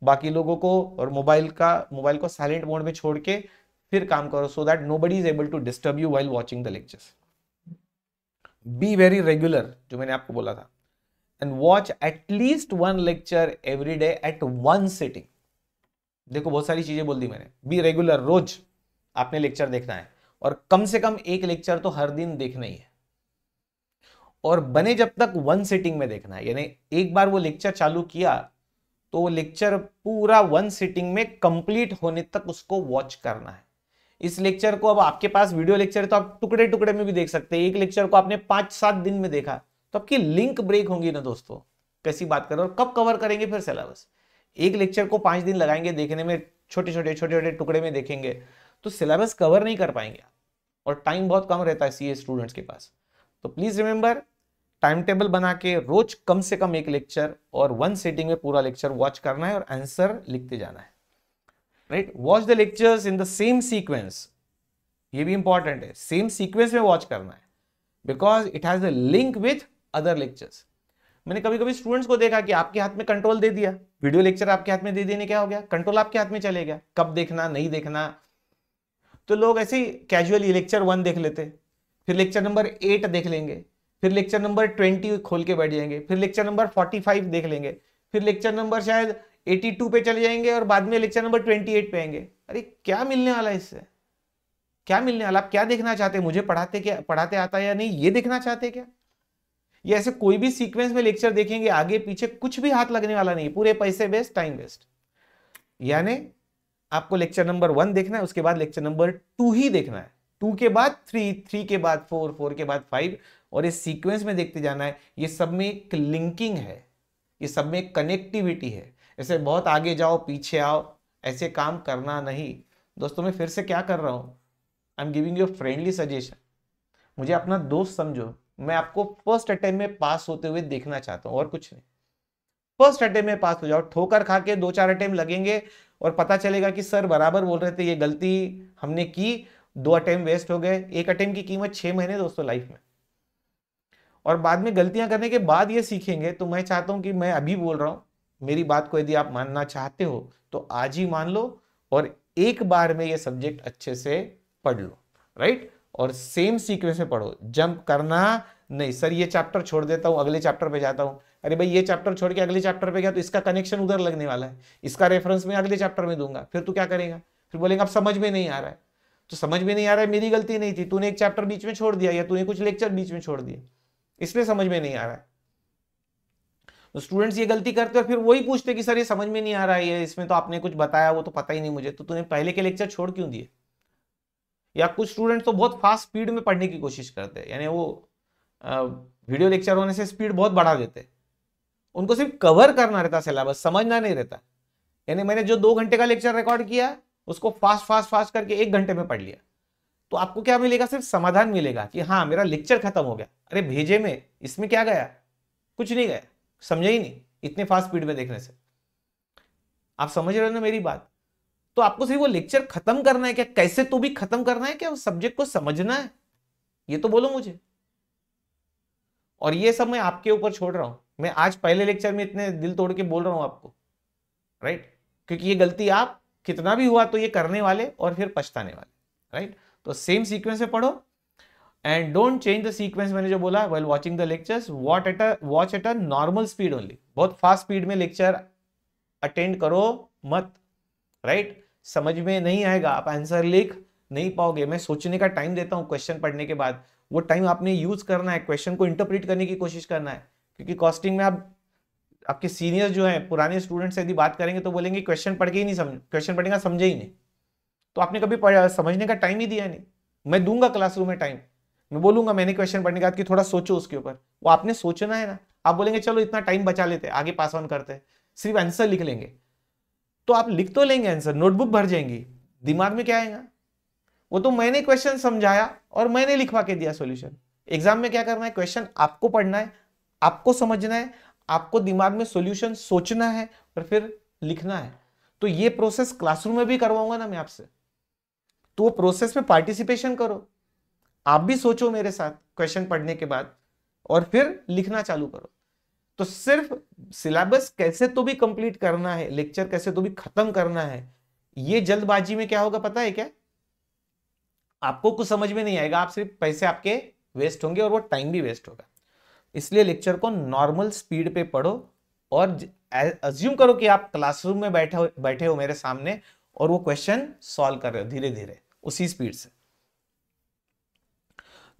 बाकी लोगों को और मोबाइल का मोबाइल को साइलेंट मोड में छोड़ के फिर काम करो so that nobody is able to disturb you while watching the lectures be very regular जो मैंने आपको बोला था and watch at least one lecture every day at one sitting देखो बहुत सारी चीजें बोल दी मैंने बी रेगुलर रोज आपने लेक्चर देखना है और कम से कम एक लेक्चर तो हर दिन देखना ही है और बने जब तक वन सिटिंग में देखना है यानी एक बार वो लेक्चर चालू किया तो लेक्चर पूरा वन सिटिंग में कंप्लीट होने तक उसको वॉच करना है इस लेक्चर को अब आपके पास वीडियो लेक्चर तो आप टुकड़े टुकड़े में भी देख सकते हैं एक लेक्चर को आपने पांच सात दिन में देखा तो आपकी लिंक ब्रेक होंगी ना दोस्तों कैसी बात करें और कब कवर करेंगे फिर सिलेबस एक लेक्चर को पांच दिन लगाएंगे देखने में छोटे छोटे छोटे छोटे टुकड़े में देखेंगे तो सिलेबस कवर नहीं कर पाएंगे और टाइम बहुत कम रहता है सी स्टूडेंट्स के पास तो प्लीज रिमेंबर टाइम टेबल बना के रोज कम से कम एक लेक्चर और वन सेटिंग में पूरा लेक्चर वॉच करना है और आंसर लिखते जाना है right watch the lectures in the same sequence ये भी इंपॉर्टेंट है सेम सीक्वेंस में वॉच करना है because it has link with other lectures मैंने कभी कभी स्टूडेंट्स को देखा कि आपके हाथ में कंट्रोल दे दिया वीडियो लेक्चर आपके हाथ में दे देने क्या हो गया कंट्रोल आपके हाथ में चले गया कब देखना नहीं देखना तो लोग ऐसे ही कैजुअली लेक्चर वन देख लेते फिर लेक्चर नंबर एट देख लेंगे फिर लेक्चर नंबर ट्वेंटी खोल के बैठ जाएंगे फिर लेक्चर नंबर फोर्टी फाइव देख लेंगे फिर लेक्चर नंबर शायद एटी टू पे चले जाएंगे और बाद में लेक्चर नंबर ट्वेंटी एट पे आएंगे अरे क्या मिलने वाला है इससे क्या मिलने वाला आप क्या देखना चाहते हैं मुझे पढ़ाते क्या पढ़ाते आता या नहीं ये देखना चाहते क्या ये ऐसे कोई भी सीक्वेंस में लेक्चर देखेंगे आगे पीछे कुछ भी हाथ लगने वाला नहीं पूरे पैसे वेस्ट टाइम वेस्ट यानी आपको लेक्चर नंबर वन देखना है उसके बाद लेक्चर नंबर टू ही देखना है टू के बाद थ्री थ्री के बाद फोर फोर के बाद फाइव और इस सीक्वेंस में देखते जाना है ये सब में एक लिंकिंग है ये सब में एक कनेक्टिविटी है ऐसे बहुत आगे जाओ पीछे आओ ऐसे काम करना नहीं दोस्तों मैं फिर से क्या कर रहा हूँ I am giving you friendly suggestion मुझे अपना दोस्त समझो मैं आपको फर्स्ट अटेम्प में पास होते हुए देखना चाहता हूँ और कुछ नहीं फर्स्ट अटेम्प में पास हो जाओ ठोकर खा के दो चार अटेम्प लगेंगे और पता चलेगा कि सर बराबर बोल रहे थे ये गलती हमने की दो अटेम्प वेस्ट हो गए एक अटेम्प की कीमत छः महीने दोस्तों लाइफ में और बाद में गलतियां करने के बाद ये सीखेंगे तो मैं चाहता हूं कि मैं अभी बोल रहा हूं मेरी बात को यदि आप मानना चाहते हो तो आज ही मान लो और एक बार में ये सब्जेक्ट अच्छे से पढ़ लो राइट और सेम सीक्वेंस में पढ़ो जंप करना नहीं सर ये चैप्टर छोड़ देता हूँ अगले चैप्टर पे जाता हूँ अरे भाई ये चैप्टर छोड़ के अगले चैप्टर पे गया तो इसका कनेक्शन उधर लगने वाला है इसका रेफरेंस मैं अगले चैप्टर में दूंगा फिर तू क्या करेगा फिर बोलेंगे अब समझ में नहीं आ रहा है तो समझ में नहीं आ रहा है मेरी गलती नहीं थी तूने एक चैप्टर बीच में छोड़ दिया या तूने कुछ लेक्चर बीच में छोड़ दिया इसलिए समझ में नहीं आ रहा है तो स्टूडेंट्स ये गलती करते और फिर वही पूछते कि सर ये समझ में नहीं आ रहा है इसमें तो आपने कुछ बताया वो तो पता ही नहीं मुझे तो तूने पहले के लेक्चर छोड़ क्यों दिए या कुछ स्टूडेंट्स तो बहुत फास्ट स्पीड में पढ़ने की कोशिश करते हैं यानी वो वीडियो लेक्चर होने से स्पीड बहुत बढ़ा देते उनको सिर्फ कवर करना रहता सिलेबस समझना नहीं रहता यानी मैंने जो दो घंटे का लेक्चर रिकॉर्ड किया उसको फास्ट फास्ट फास्ट करके एक घंटे में पढ़ लिया तो आपको क्या मिलेगा सिर्फ समाधान मिलेगा कि हाँ मेरा लेक्चर खत्म हो गया अरे भेजे में इसमें क्या गया कुछ नहीं गया समझे ही नहीं इतने फास्ट स्पीड में देखने से आप समझ रहे हो ना मेरी बात तो आपको सिर्फ वो लेक्चर खत्म करना है क्या कैसे तो भी खत्म करना है क्या सब्जेक्ट को समझना है ये तो बोलो मुझे और ये सब मैं आपके ऊपर छोड़ रहा हूं मैं आज पहले लेक्चर में इतने दिल तोड़ के बोल रहा हूं आपको राइट क्योंकि ये गलती आप कितना भी हुआ तो ये करने वाले और फिर पछताने वाले राइट right? तो सेम सीक्वेंस में पढ़ो and don't change the sequence मैंने जो बोला well watching the lectures what at a watch at a normal speed only बहुत फास्ट स्पीड में लेक्चर अटेंड करो मत राइट right? समझ में नहीं आएगा आप आंसर लिख नहीं पाओगे मैं सोचने का टाइम देता हूँ क्वेश्चन पढ़ने के बाद वो टाइम आपने यूज करना है क्वेश्चन को इंटरप्रिट करने की कोशिश करना है क्योंकि कॉस्टिंग में आप आपके सीनियर जो हैं पुराने स्टूडेंट से यदि बात करेंगे तो बोलेंगे क्वेश्चन पढ़ के ही नहीं समझ क्वेश्चन पढ़ेगा समझे ही नहीं तो आपने कभी समझने का टाइम ही दिया नहीं मैं दूंगा क्लासरूम में टाइम मैं बोलूंगा मैंने क्वेश्चन पढ़ने के बाद कि थोड़ा सोचो उसके ऊपर वो आपने सोचना है ना आप बोलेंगे चलो इतना टाइम बचा लेते हैं आगे पास ऑन करते हैं सिर्फ आंसर लिख लेंगे तो आप लिख तो लेंगे आंसर नोटबुक भर जाएंगी दिमाग में क्या आएगा वो तो मैंने क्वेश्चन समझाया और मैंने लिखवा के दिया सोल्यूशन एग्जाम में क्या करना है क्वेश्चन आपको पढ़ना है आपको समझना है आपको दिमाग में सोल्यूशन सोचना है और फिर लिखना है तो ये प्रोसेस क्लासरूम में भी करवाऊंगा ना मैं आपसे तो वो प्रोसेस में पार्टिसिपेशन करो आप भी सोचो मेरे साथ क्वेश्चन पढ़ने के बाद और फिर लिखना चालू करो तो सिर्फ सिलेबस कैसे तो भी कंप्लीट करना है लेक्चर कैसे तो भी खत्म करना है ये जल्दबाजी में क्या होगा पता है क्या आपको कुछ समझ में नहीं आएगा आप सिर्फ पैसे आपके वेस्ट होंगे और वो टाइम भी वेस्ट होगा इसलिए लेक्चर को नॉर्मल स्पीड पे पढ़ो और अज्यूम करो कि आप क्लासरूम में बैठे हो बैठे हो मेरे सामने और वो क्वेश्चन सॉल्व कर रहे हो धीरे धीरे उसी स्पीड से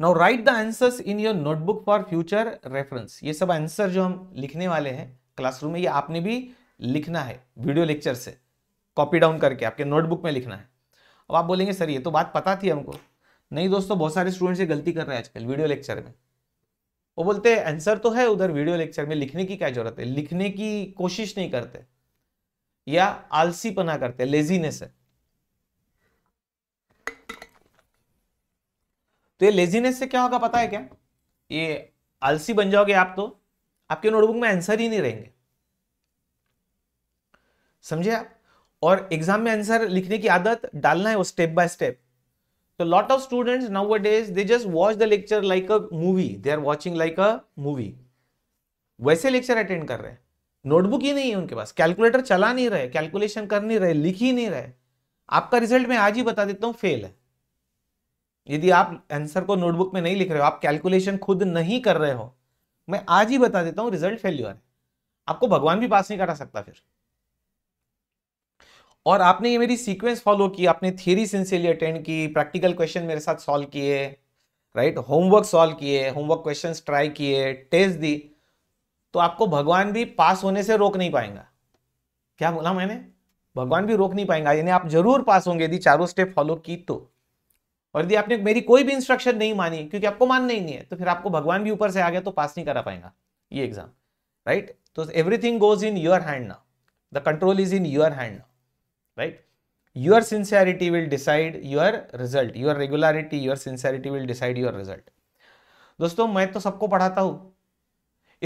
now write the answers in your notebook for future reference ये सब आंसर जो हम लिखने वाले हैं क्लासरूम में ये आपने भी लिखना है वीडियो लेक्चर से कॉपी डाउन करके आपके नोटबुक में लिखना है अब आप बोलेंगे सर ये तो बात पता थी हमको नहीं दोस्तों बहुत सारे स्टूडेंट्स ये गलती कर रहे हैं आजकल वीडियो लेक्चर में वो बोलते हैं आंसर तो है उधर वीडियो लेक्चर में लिखने की क्या जरूरत है लिखने की कोशिश नहीं करते या आलसीपना करते लेजीनेस है तो ये लेजीनेस से क्या होगा पता है क्या ये आलसी बन जाओगे आप तो आपके नोटबुक में आंसर ही नहीं रहेंगे समझे आप और एग्जाम में आंसर लिखने की आदत डालना है वो स्टेप बाय स्टेप तो lot of students nowadays they just watch the lecture like a movie they are watching like a movie वैसे लेक्चर अटेंड कर रहे हैं नोटबुक ही नहीं है उनके पास कैलकुलेटर चला नहीं रहे कैलकुलेशन कर नहीं रहे लिख ही नहीं रहे आपका रिजल्ट मैं आज ही बता देता हूँ फेल है यदि आप आंसर को नोटबुक में नहीं लिख रहे हो आप कैलकुलेशन खुद नहीं कर रहे हो मैं आज ही बता देता हूं रिजल्ट फेल्यूर है आपको भगवान भी पास नहीं करा सकता फिर और आपने ये मेरी सीक्वेंस फॉलो की आपने थियरी सिंसियरली अटेंड की प्रैक्टिकल क्वेश्चन मेरे साथ सॉल्व किए राइट होमवर्क सॉल्व किए होमवर्क क्वेश्चंस ट्राई किए टेस्ट दी तो आपको भगवान भी पास होने से रोक नहीं पाएगा क्या बोला मैंने भगवान भी रोक नहीं पाएंगा यानी आप जरूर पास होंगे यदि चारों स्टेप फॉलो की तो और यदि आपने मेरी कोई भी इंस्ट्रक्शन नहीं मानी क्योंकि आपको मानना ही नहीं है तो फिर आपको भगवान भी ऊपर से आ गया तो पास नहीं करा पाएगा ये एग्जाम राइट तो everything goes in your hand ना the control is in your hand ना right your sincerity will decide your result your regularity your sincerity will decide your result दोस्तों मैं तो सबको पढ़ाता हूं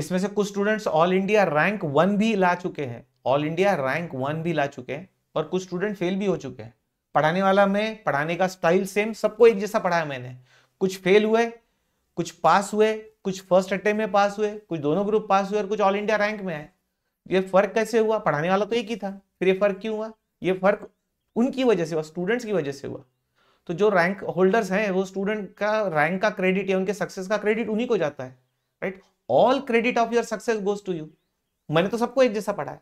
इसमें से कुछ students all India rank one भी ला चुके हैं ऑल इंडिया रैंक वन भी ला चुके हैं और कुछ स्टूडेंट फेल भी हो चुके हैं पढ़ाने वाला मैं पढ़ाने का स्टाइल सेम सबको एक जैसा पढ़ाया मैंने कुछ फेल हुए कुछ पास हुए कुछ फर्स्ट अटेम्प्ट में पास हुए कुछ दोनों ग्रुप पास हुए और कुछ ऑल इंडिया रैंक में आए ये फर्क कैसे हुआ पढ़ाने वाला तो एक ही था फिर ये फर्क क्यों हुआ ये फर्क उनकी वजह से हुआ स्टूडेंट्स की वजह से हुआ तो जो रैंक होल्डर्स हैं वो स्टूडेंट का रैंक का क्रेडिट या उनके सक्सेस का क्रेडिट उन्हीं को जाता है right all credit of your success goes to you मैंने तो सबको एक जैसा पढ़ा है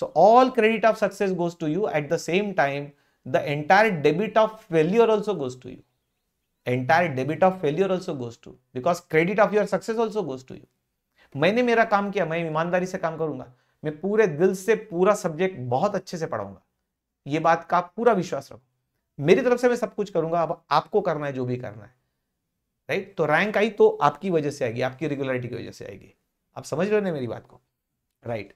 so all credit of success goes to you at the same time the entire debit of failure also goes to you entire debit of failure also goes to because credit of your success also goes to you मैंने मेरा काम किया मैं ईमानदारी से काम करूंगा मैं पूरे दिल से पूरा सब्जेक्ट बहुत अच्छे से पढ़ाऊंगा ये बात का पूरा विश्वास रखो मेरी तरफ से मैं सब कुछ करूंगा अब आपको करना है जो भी करना है राइट तो रैंक आई तो आपकी वजह से आएगी आपकी रेगुलरिटी की वजह से आएगी आप समझ रहे हो ना मेरी बात को right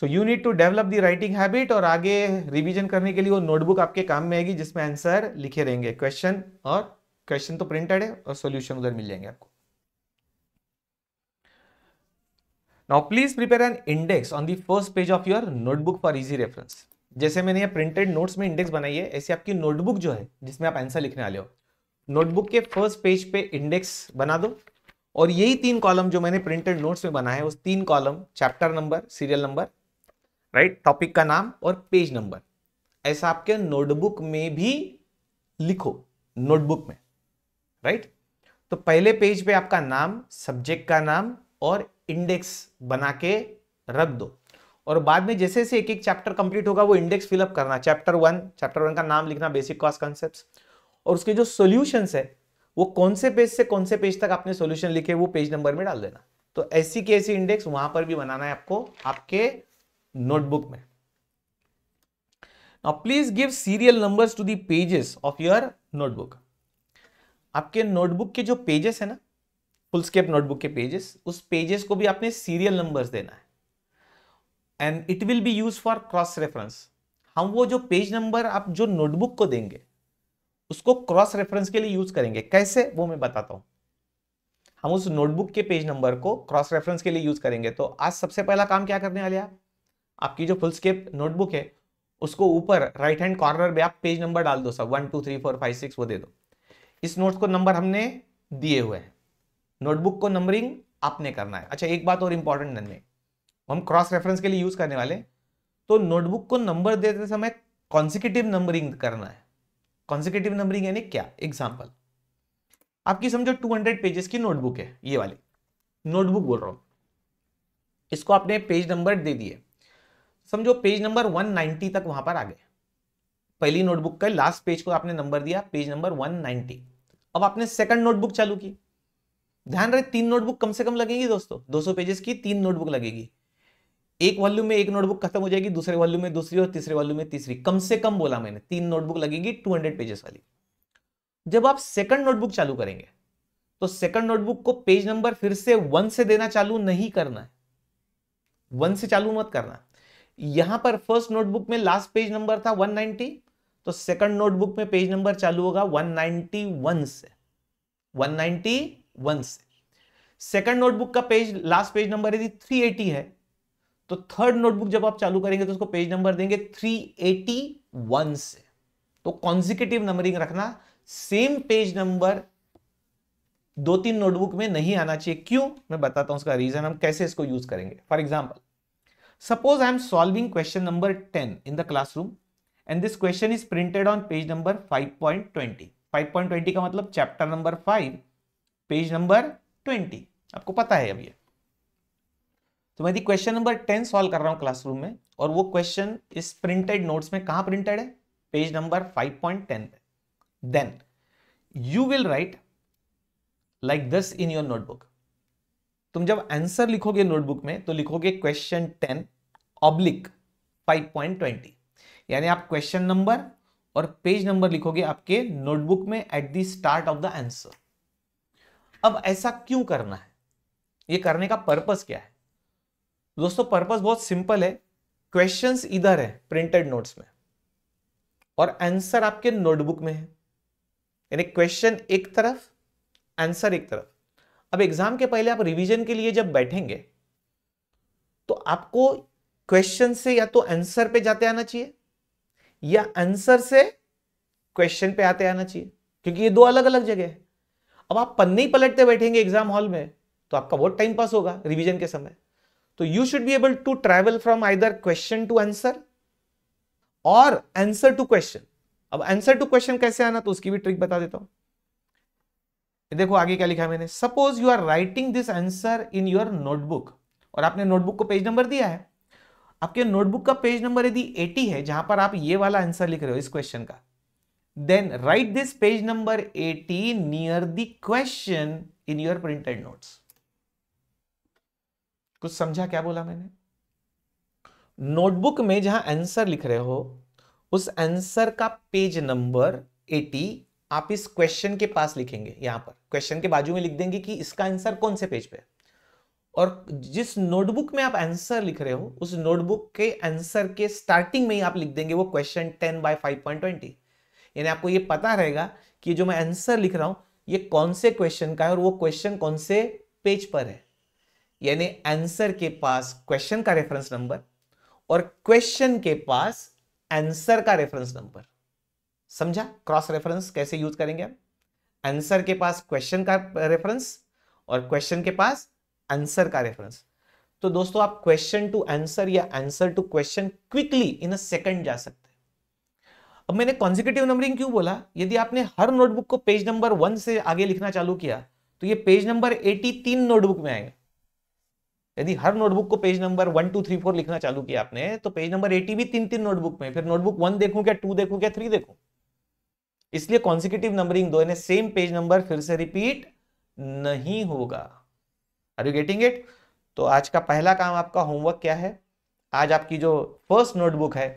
so you need to develop the writing habit और आगे रिवीजन करने के लिए वो नोटबुक आपके काम में आएगी जिसमें आंसर लिखे रहेंगे क्वेश्चन और क्वेश्चन तो प्रिंटेड है और सोल्यूशन उधर मिल जाएंगे आपको now please prepare an index on the first page of your notebook for easy reference जैसे मैंने प्रिंटेड नोट्स में इंडेक्स बनाई है ऐसी आपकी नोटबुक जो है जिसमें आप आंसर लिखने वाले हो नोटबुक के फर्स्ट पेज पे इंडेक्स बना दो और यही तीन कॉलम जो मैंने प्रिंटेड नोट्स में बनाए उस तीन column chapter number serial number right topic का नाम और पेज नंबर ऐसा आपके नोटबुक में भी लिखो नोटबुक में राइट तो पहले पेज पे आपका नाम सब्जेक्ट का नाम और इंडेक्स बना के रख दो और बाद में जैसे जैसे एक एक चैप्टर कंप्लीट होगा वो इंडेक्स फिलअप करना चैप्टर वन चैप्टर वन का नाम लिखना बेसिक कॉस्ट कॉन्सेप्ट और उसके जो सोल्यूशन है वो कौन से पेज से कौन से पेज तक आपने सोल्यूशन लिखे वो पेज नंबर में डाल देना तो ऐसी की ऐसी इंडेक्स वहां पर भी बनाना है आपको आपके नोटबुक में now please give serial numbers to the pages of your आपके नोटबुक के जो पेजेस है ना फुल स्केप नोटबुक के पेजेस उस पेजेस को भी आपने सीरियल नंबर्स देना है and it will be use for cross reference हम वो जो पेज नंबर आप जो नोटबुक को देंगे उसको क्रॉस रेफरेंस के लिए यूज करेंगे कैसे वो मैं बताता हूं हम उस नोटबुक के पेज नंबर को क्रॉस रेफरेंस के लिए यूज करेंगे तो आज सबसे पहला काम क्या करने वाले आप आपकी जो फुल स्केप नोटबुक है उसको ऊपर राइट हैंड कॉर्नर में आप पेज नंबर डाल दो सब one two three four five six वो दे दो इस नोट को नंबर हमने दिए हुए हैं नोटबुक को नंबरिंग आपने करना है अच्छा एक बात और इम्पॉर्टेंट नन्हे हम क्रॉस रेफरेंस के लिए यूज करने वाले तो नोटबुक को नंबर देते समय कॉन्सिक्यूटिव नंबरिंग करना है कॉन्सिक्यूटिव नंबरिंग यानी क्या एग्जाम्पल आपकी समझो 200 पेजेस की नोटबुक है ये वाली नोटबुक बोल रहा हूं इसको आपने पेज नंबर दे दिए समझो पेज नंबर 190 तक वहां पर आ गए पहली नोटबुक का लास्ट पेज को आपने नंबर दिया पेज नंबर 190 अब आपने सेकंड नोटबुक चालू की ध्यान रहे तीन नोटबुक कम से कम लगेगी दोस्तों 200 पेजेस की तीन नोटबुक लगेगी एक वॉल्यूम में एक नोटबुक खत्म हो जाएगी दूसरे वॉल्यूम में दूसरी और तीसरे वॉल्यूम में तीसरी कम से कम बोला मैंने तीन नोटबुक लगेगी हंड्रेड पेजेस वाली जब आप सेकंड नोटबुक चालू करेंगे तो सेकंड नोटबुक को पेज नंबर फिर से वन से देना चालू नहीं करना है वन से चालू मत करना यहां पर फर्स्ट नोटबुक में लास्ट पेज नंबर था 190 तो सेकंड नोटबुक में पेज नंबर चालू होगा 191 से 191 से सेकंड नोटबुक का पेज लास्ट पेज नंबर यदि 380 है तो थर्ड नोटबुक जब आप चालू करेंगे तो उसको पेज नंबर देंगे 381 से तो कॉन्जिकेटिव नंबरिंग रखना सेम पेज नंबर दो तीन नोटबुक में नहीं आना चाहिए क्यों मैं बताता हूं उसका रीजन हम कैसे इसको यूज करेंगे for example Suppose I am solving question number 10 in the classroom and this question is printed on page number 5.20. 5.20 का मतलब चैप्टर नंबर 5 पेज नंबर 20 आपको पता है अब ये तो मैं यदि क्वेश्चन नंबर 10 सॉल्व कर रहा हूँ क्लासरूम में और वो क्वेश्चन इस प्रिंटेड नोट्स में कहाँ प्रिंटेड है पेज नंबर 5.10 पे then you will write like this in your notebook तुम जब आंसर लिखोगे नोटबुक में तो लिखोगे question ten oblique five point twenty यानी आप क्वेश्चन नंबर और पेज नंबर लिखोगे आपके नोटबुक में at the start of the answer अब ऐसा क्यों करना है ये करने का पर्पस क्या है दोस्तों पर्पस बहुत सिंपल है क्वेश्चंस इधर है प्रिंटेड नोट्स में और आंसर आपके नोटबुक में है यानी क्वेश्चन एक तरफ आंसर एक तरफ अब एग्जाम के पहले आप रिवीजन के लिए जब बैठेंगे तो आपको क्वेश्चन से या तो आंसर पे जाते आना चाहिए या आंसर से क्वेश्चन पे आते आना चाहिए क्योंकि ये दो अलग अलग जगह है अब आप पन्ने ही पलटते बैठेंगे एग्जाम हॉल में तो आपका बहुत टाइम पास होगा रिवीजन के समय तो you should be able to travel from either question to answer और आंसर टू क्वेश्चन अब आंसर टू क्वेश्चन कैसे आना तो उसकी भी ट्रिक बता देता हूं देखो आगे क्या लिखा है मैंने suppose you are writing this answer in your notebook और आपने नोटबुक को पेज नंबर दिया है आपके नोटबुक का पेज नंबर यदि 80 है जहां पर आप ये वाला आंसर लिख रहे हो इस क्वेश्चन का then write this page number 80 near the question in your printed notes कुछ समझा क्या बोला मैंने नोटबुक में जहां आंसर लिख रहे हो उस आंसर का पेज नंबर 80 आप इस क्वेश्चन के पास लिखेंगे यहां पर क्वेश्चन के बाजू में लिख देंगे कि इसका आंसर कौन से पेज पे है और जिस नोटबुक में आप आंसर लिख रहे हो उस नोटबुक के आंसर के स्टार्टिंग में ही आप लिख देंगे वो question ten by five point twenty यानी आपको ये पता रहेगा कि जो मैं आंसर लिख रहा हूं ये कौन से क्वेश्चन का है और वो क्वेश्चन कौन से पेज पर है यानी आंसर के पास क्वेश्चन का रेफरेंस नंबर और क्वेश्चन के पास आंसर का रेफरेंस नंबर समझा क्रॉस रेफरेंस कैसे यूज करेंगे आंसर के पास क्वेश्चन का रेफरेंस और क्वेश्चन के पास आंसर का रेफरेंस तो दोस्तों आप क्वेश्चन टू आंसर या answer to question quickly in a second जा सकते हैं अब मैंने कॉन्जिक्यूटिव नंबरिंग क्यों बोला यदि आपने हर नोटबुक को पेज नंबर वन से आगे लिखना चालू किया तो ये पेज नंबर एटी तीन नोटबुक में आएगा यदि हर नोटबुक को page number one two three four लिखना चालू किया आपने तो पेज नंबर एटी भी तीन तीन नोटबुक में फिर नोटबुक वन देखूं क्या टू देखूं क्या थ्री देखूं इसलिए कॉन्सिक्यूटिव नंबरिंग दो यानी सेम पेज नंबर फिर से रिपीट नहीं होगा आर यू गेटिंग इट तो आज का पहला काम आपका होमवर्क क्या है आज आपकी जो फर्स्ट नोटबुक है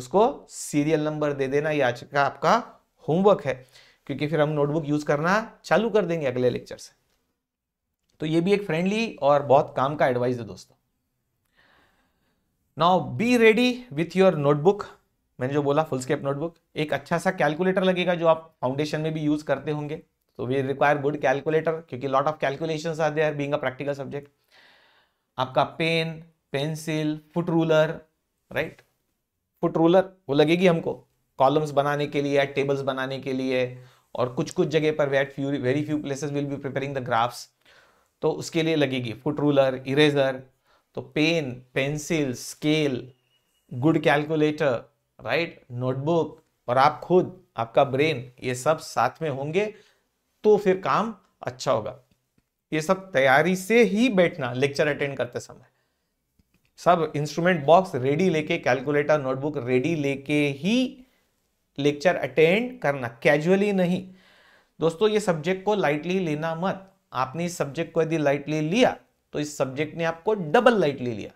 उसको सीरियल नंबर दे देना ये आज का आपका होमवर्क है क्योंकि फिर हम नोटबुक यूज करना चालू कर देंगे अगले लेक्चर से तो ये भी एक फ्रेंडली और बहुत काम का एडवाइस है दोस्तों now be ready with your notebook मैंने जो बोला फुल स्केप नोटबुक एक अच्छा सा कैलकुलेटर लगेगा जो आप फाउंडेशन में भी यूज करते होंगे तो वी रिक्वायर गुड कैलकुलेटर क्योंकि lot of calculation are there being a practical subject आपका pen pencil foot ruler right foot ruler वो लगेगी हमको कॉलम्स बनाने के लिए टेबल्स बनाने के लिए और कुछ कुछ जगह पर wait few very few places will be preparing the graphs तो उसके लिए लगेगी फुट रूलर इरेजर तो pen pencil scale good calculator right notebook और आप खुद आपका ब्रेन ये सब साथ में होंगे तो फिर काम अच्छा होगा ये सब तैयारी से ही बैठना लेक्चर अटेंड करते समय सब इंस्ट्रूमेंट बॉक्स रेडी लेके कैलकुलेटर नोटबुक रेडी लेके ही लेक्चर अटेंड करना कैजुअली नहीं दोस्तों ये सब्जेक्ट को लाइटली लेना मत आपने इस सब्जेक्ट को यदि लाइटली लिया तो इस सब्जेक्ट ने आपको डबल लाइटली लिया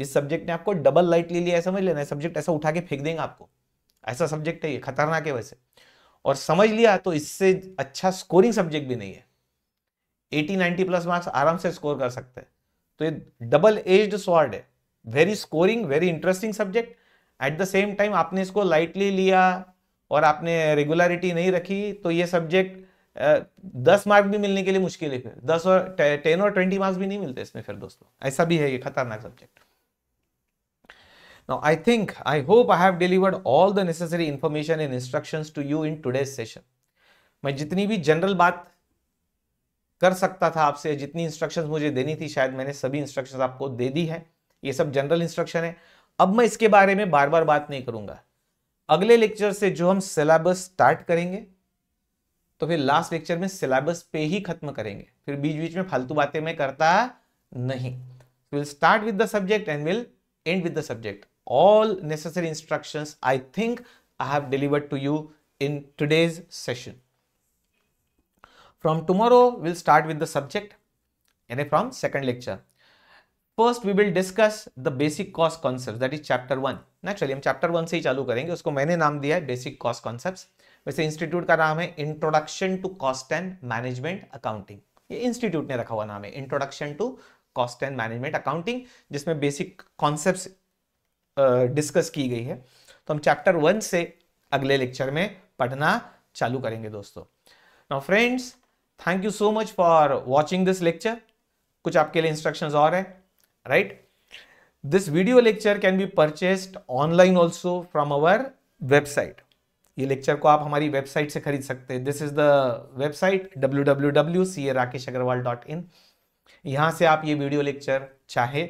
इस सब्जेक्ट ने आपको डबल लाइट ले लिया है समझ लेना सब्जेक्ट ऐसा उठा के फेंक देंगे आपको ऐसा सब्जेक्ट है ये खतरनाक है वैसे और समझ लिया तो इससे अच्छा स्कोरिंग सब्जेक्ट भी नहीं है 80 90 प्लस मार्क्स आराम से स्कोर कर सकते हैं तो ये डबल एज्ड स्वॉर्ड है very scoring very interesting subject at the same time आपने इसको लाइटली लिया और आपने रेगुलरिटी नहीं रखी तो ये सब्जेक्ट दस मार्क भी मिलने के लिए मुश्किल है फिर दस और टेन और ट्वेंटी मार्क्स भी नहीं मिलते इसमें फिर दोस्तों ऐसा भी है ये खतरनाक subject Now, I think, I hope I have delivered all the necessary information and instructions to you in today's session. मैं जितनी भी जनरल बात कर सकता था आपसे जितनी इंस्ट्रक्शंस मुझे देनी थी शायद मैंने सभी इंस्ट्रक्शंस आपको दे दी है ये सब जनरल इंस्ट्रक्शन है अब मैं इसके बारे में बार बार बात नहीं करूंगा अगले लेक्चर से जो हम सिलेबस स्टार्ट करेंगे तो फिर लास्ट लेक्चर में सिलेबस पे ही खत्म करेंगे फिर बीच बीच में फालतू बातें मैं करता नहीं will start with the subject and will end with the subject all necessary instructions I think I have delivered to you in today's session. From tomorrow, we'll start with the subject and from second lecture. First we will discuss the basic cost concept that is chapter one naturally हम chapter one से ही चालू करेंगे उसको मैंने नाम दिया है बेसिक कॉस्ट कॉन्सेप्ट वैसे इंस्टीट्यूट का नाम है introduction to cost and management accounting ये इंस्टीट्यूट ने रखा हुआ नाम है introduction to cost and management accounting जिसमें बेसिक कॉन्सेप्ट डिस्कस की गई है तो हम चैप्टर वन से अगले लेक्चर में पढ़ना चालू करेंगे दोस्तों now friends thank you so much for watching this lecture कुछ आपके लिए इंस्ट्रक्शंस और है right this video lecture can be purchased online also from our website ये लेक्चर को आप हमारी वेबसाइट से खरीद सकते हैं this is the website W W W C A Rakesh Agarwal dot in यहाँ से आप ये वीडियो लेक्चर चाहे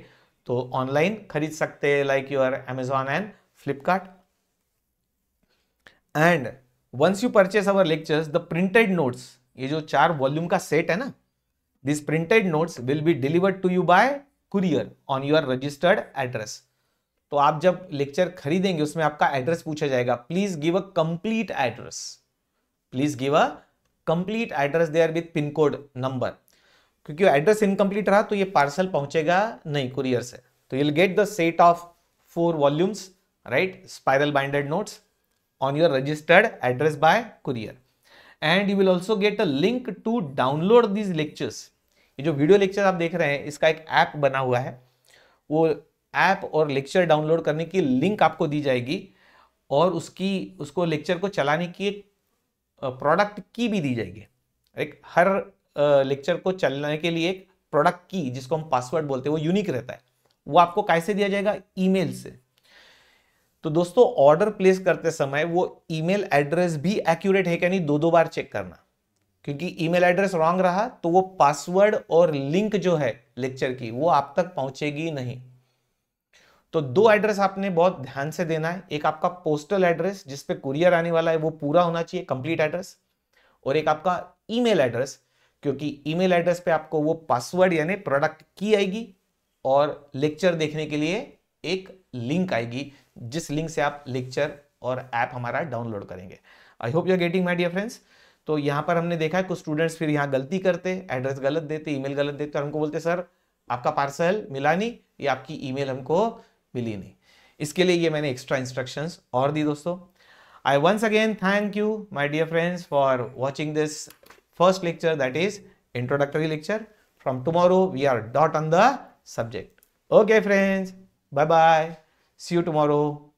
तो ऑनलाइन खरीद सकते हैं like your Amazon and Flipkart and once you purchase our lectures the printed notes ये जो चार वॉल्यूम का सेट है ना this printed notes will be delivered to you by courier on your registered address तो आप जब लेक्चर खरीदेंगे उसमें आपका एड्रेस पूछा जाएगा please give a complete address please give a complete address there with pin code number क्योंकि address incomplete रहा तो ये पार्सल पहुंचेगा नहीं कुरियर से तो you'll get the set of four volumes right spiral binded notes on your registered address by courier and you will also get a link to download these lectures ये जो video lecture आप देख रहे हैं इसका एक ऐप बना हुआ है वो ऐप और लेक्चर डाउनलोड करने की लिंक आपको दी जाएगी और उसकी उसको लेक्चर को चलाने की एक प्रोडक्ट की भी दी जाएगी एक हर लेक्चर को चलने के लिए प्रोडक्ट की जिसको हम पासवर्ड बोलते हैं वो यूनिक रहता है वो आपको कैसे दिया जाएगा ईमेल से तो दोस्तों ऑर्डर प्लेस करते समय वो ईमेल एड्रेस भी एक्यूरेट है क्या नहीं दो दो बार चेक करना क्योंकि ईमेल एड्रेस रॉन्ग रहा तो वो पासवर्ड और लिंक जो है लेक्चर की वो आप तक पहुंचेगी नहीं तो दो एड्रेस आपने बहुत ध्यान से देना है एक आपका पोस्टल एड्रेस जिसपे कुरियर आने वाला है वो पूरा होना चाहिए कंप्लीट एड्रेस और एक आपका ईमेल एड्रेस क्योंकि ईमेल एड्रेस पे आपको वो पासवर्ड यानी प्रोडक्ट की आएगी और लेक्चर देखने के लिए एक लिंक आएगी जिस लिंक से आप लेक्चर और ऐप हमारा डाउनलोड करेंगे I hope you are getting my dear friends तो यहाँ पर हमने देखा है कुछ स्टूडेंट्स फिर यहाँ गलती करते एड्रेस गलत देते ईमेल गलत देते और हमको बोलते सर आपका पार्सल मिला नहीं या आपकी ईमेल हमको मिली नहीं इसके लिए ये मैंने एक्स्ट्रा इंस्ट्रक्शंस और दी दोस्तों I once again thank you my dear friends for watching this first lecture that is introductory lecture. From tomorrow we are dot on the subject. Okay friends, bye bye. See you tomorrow.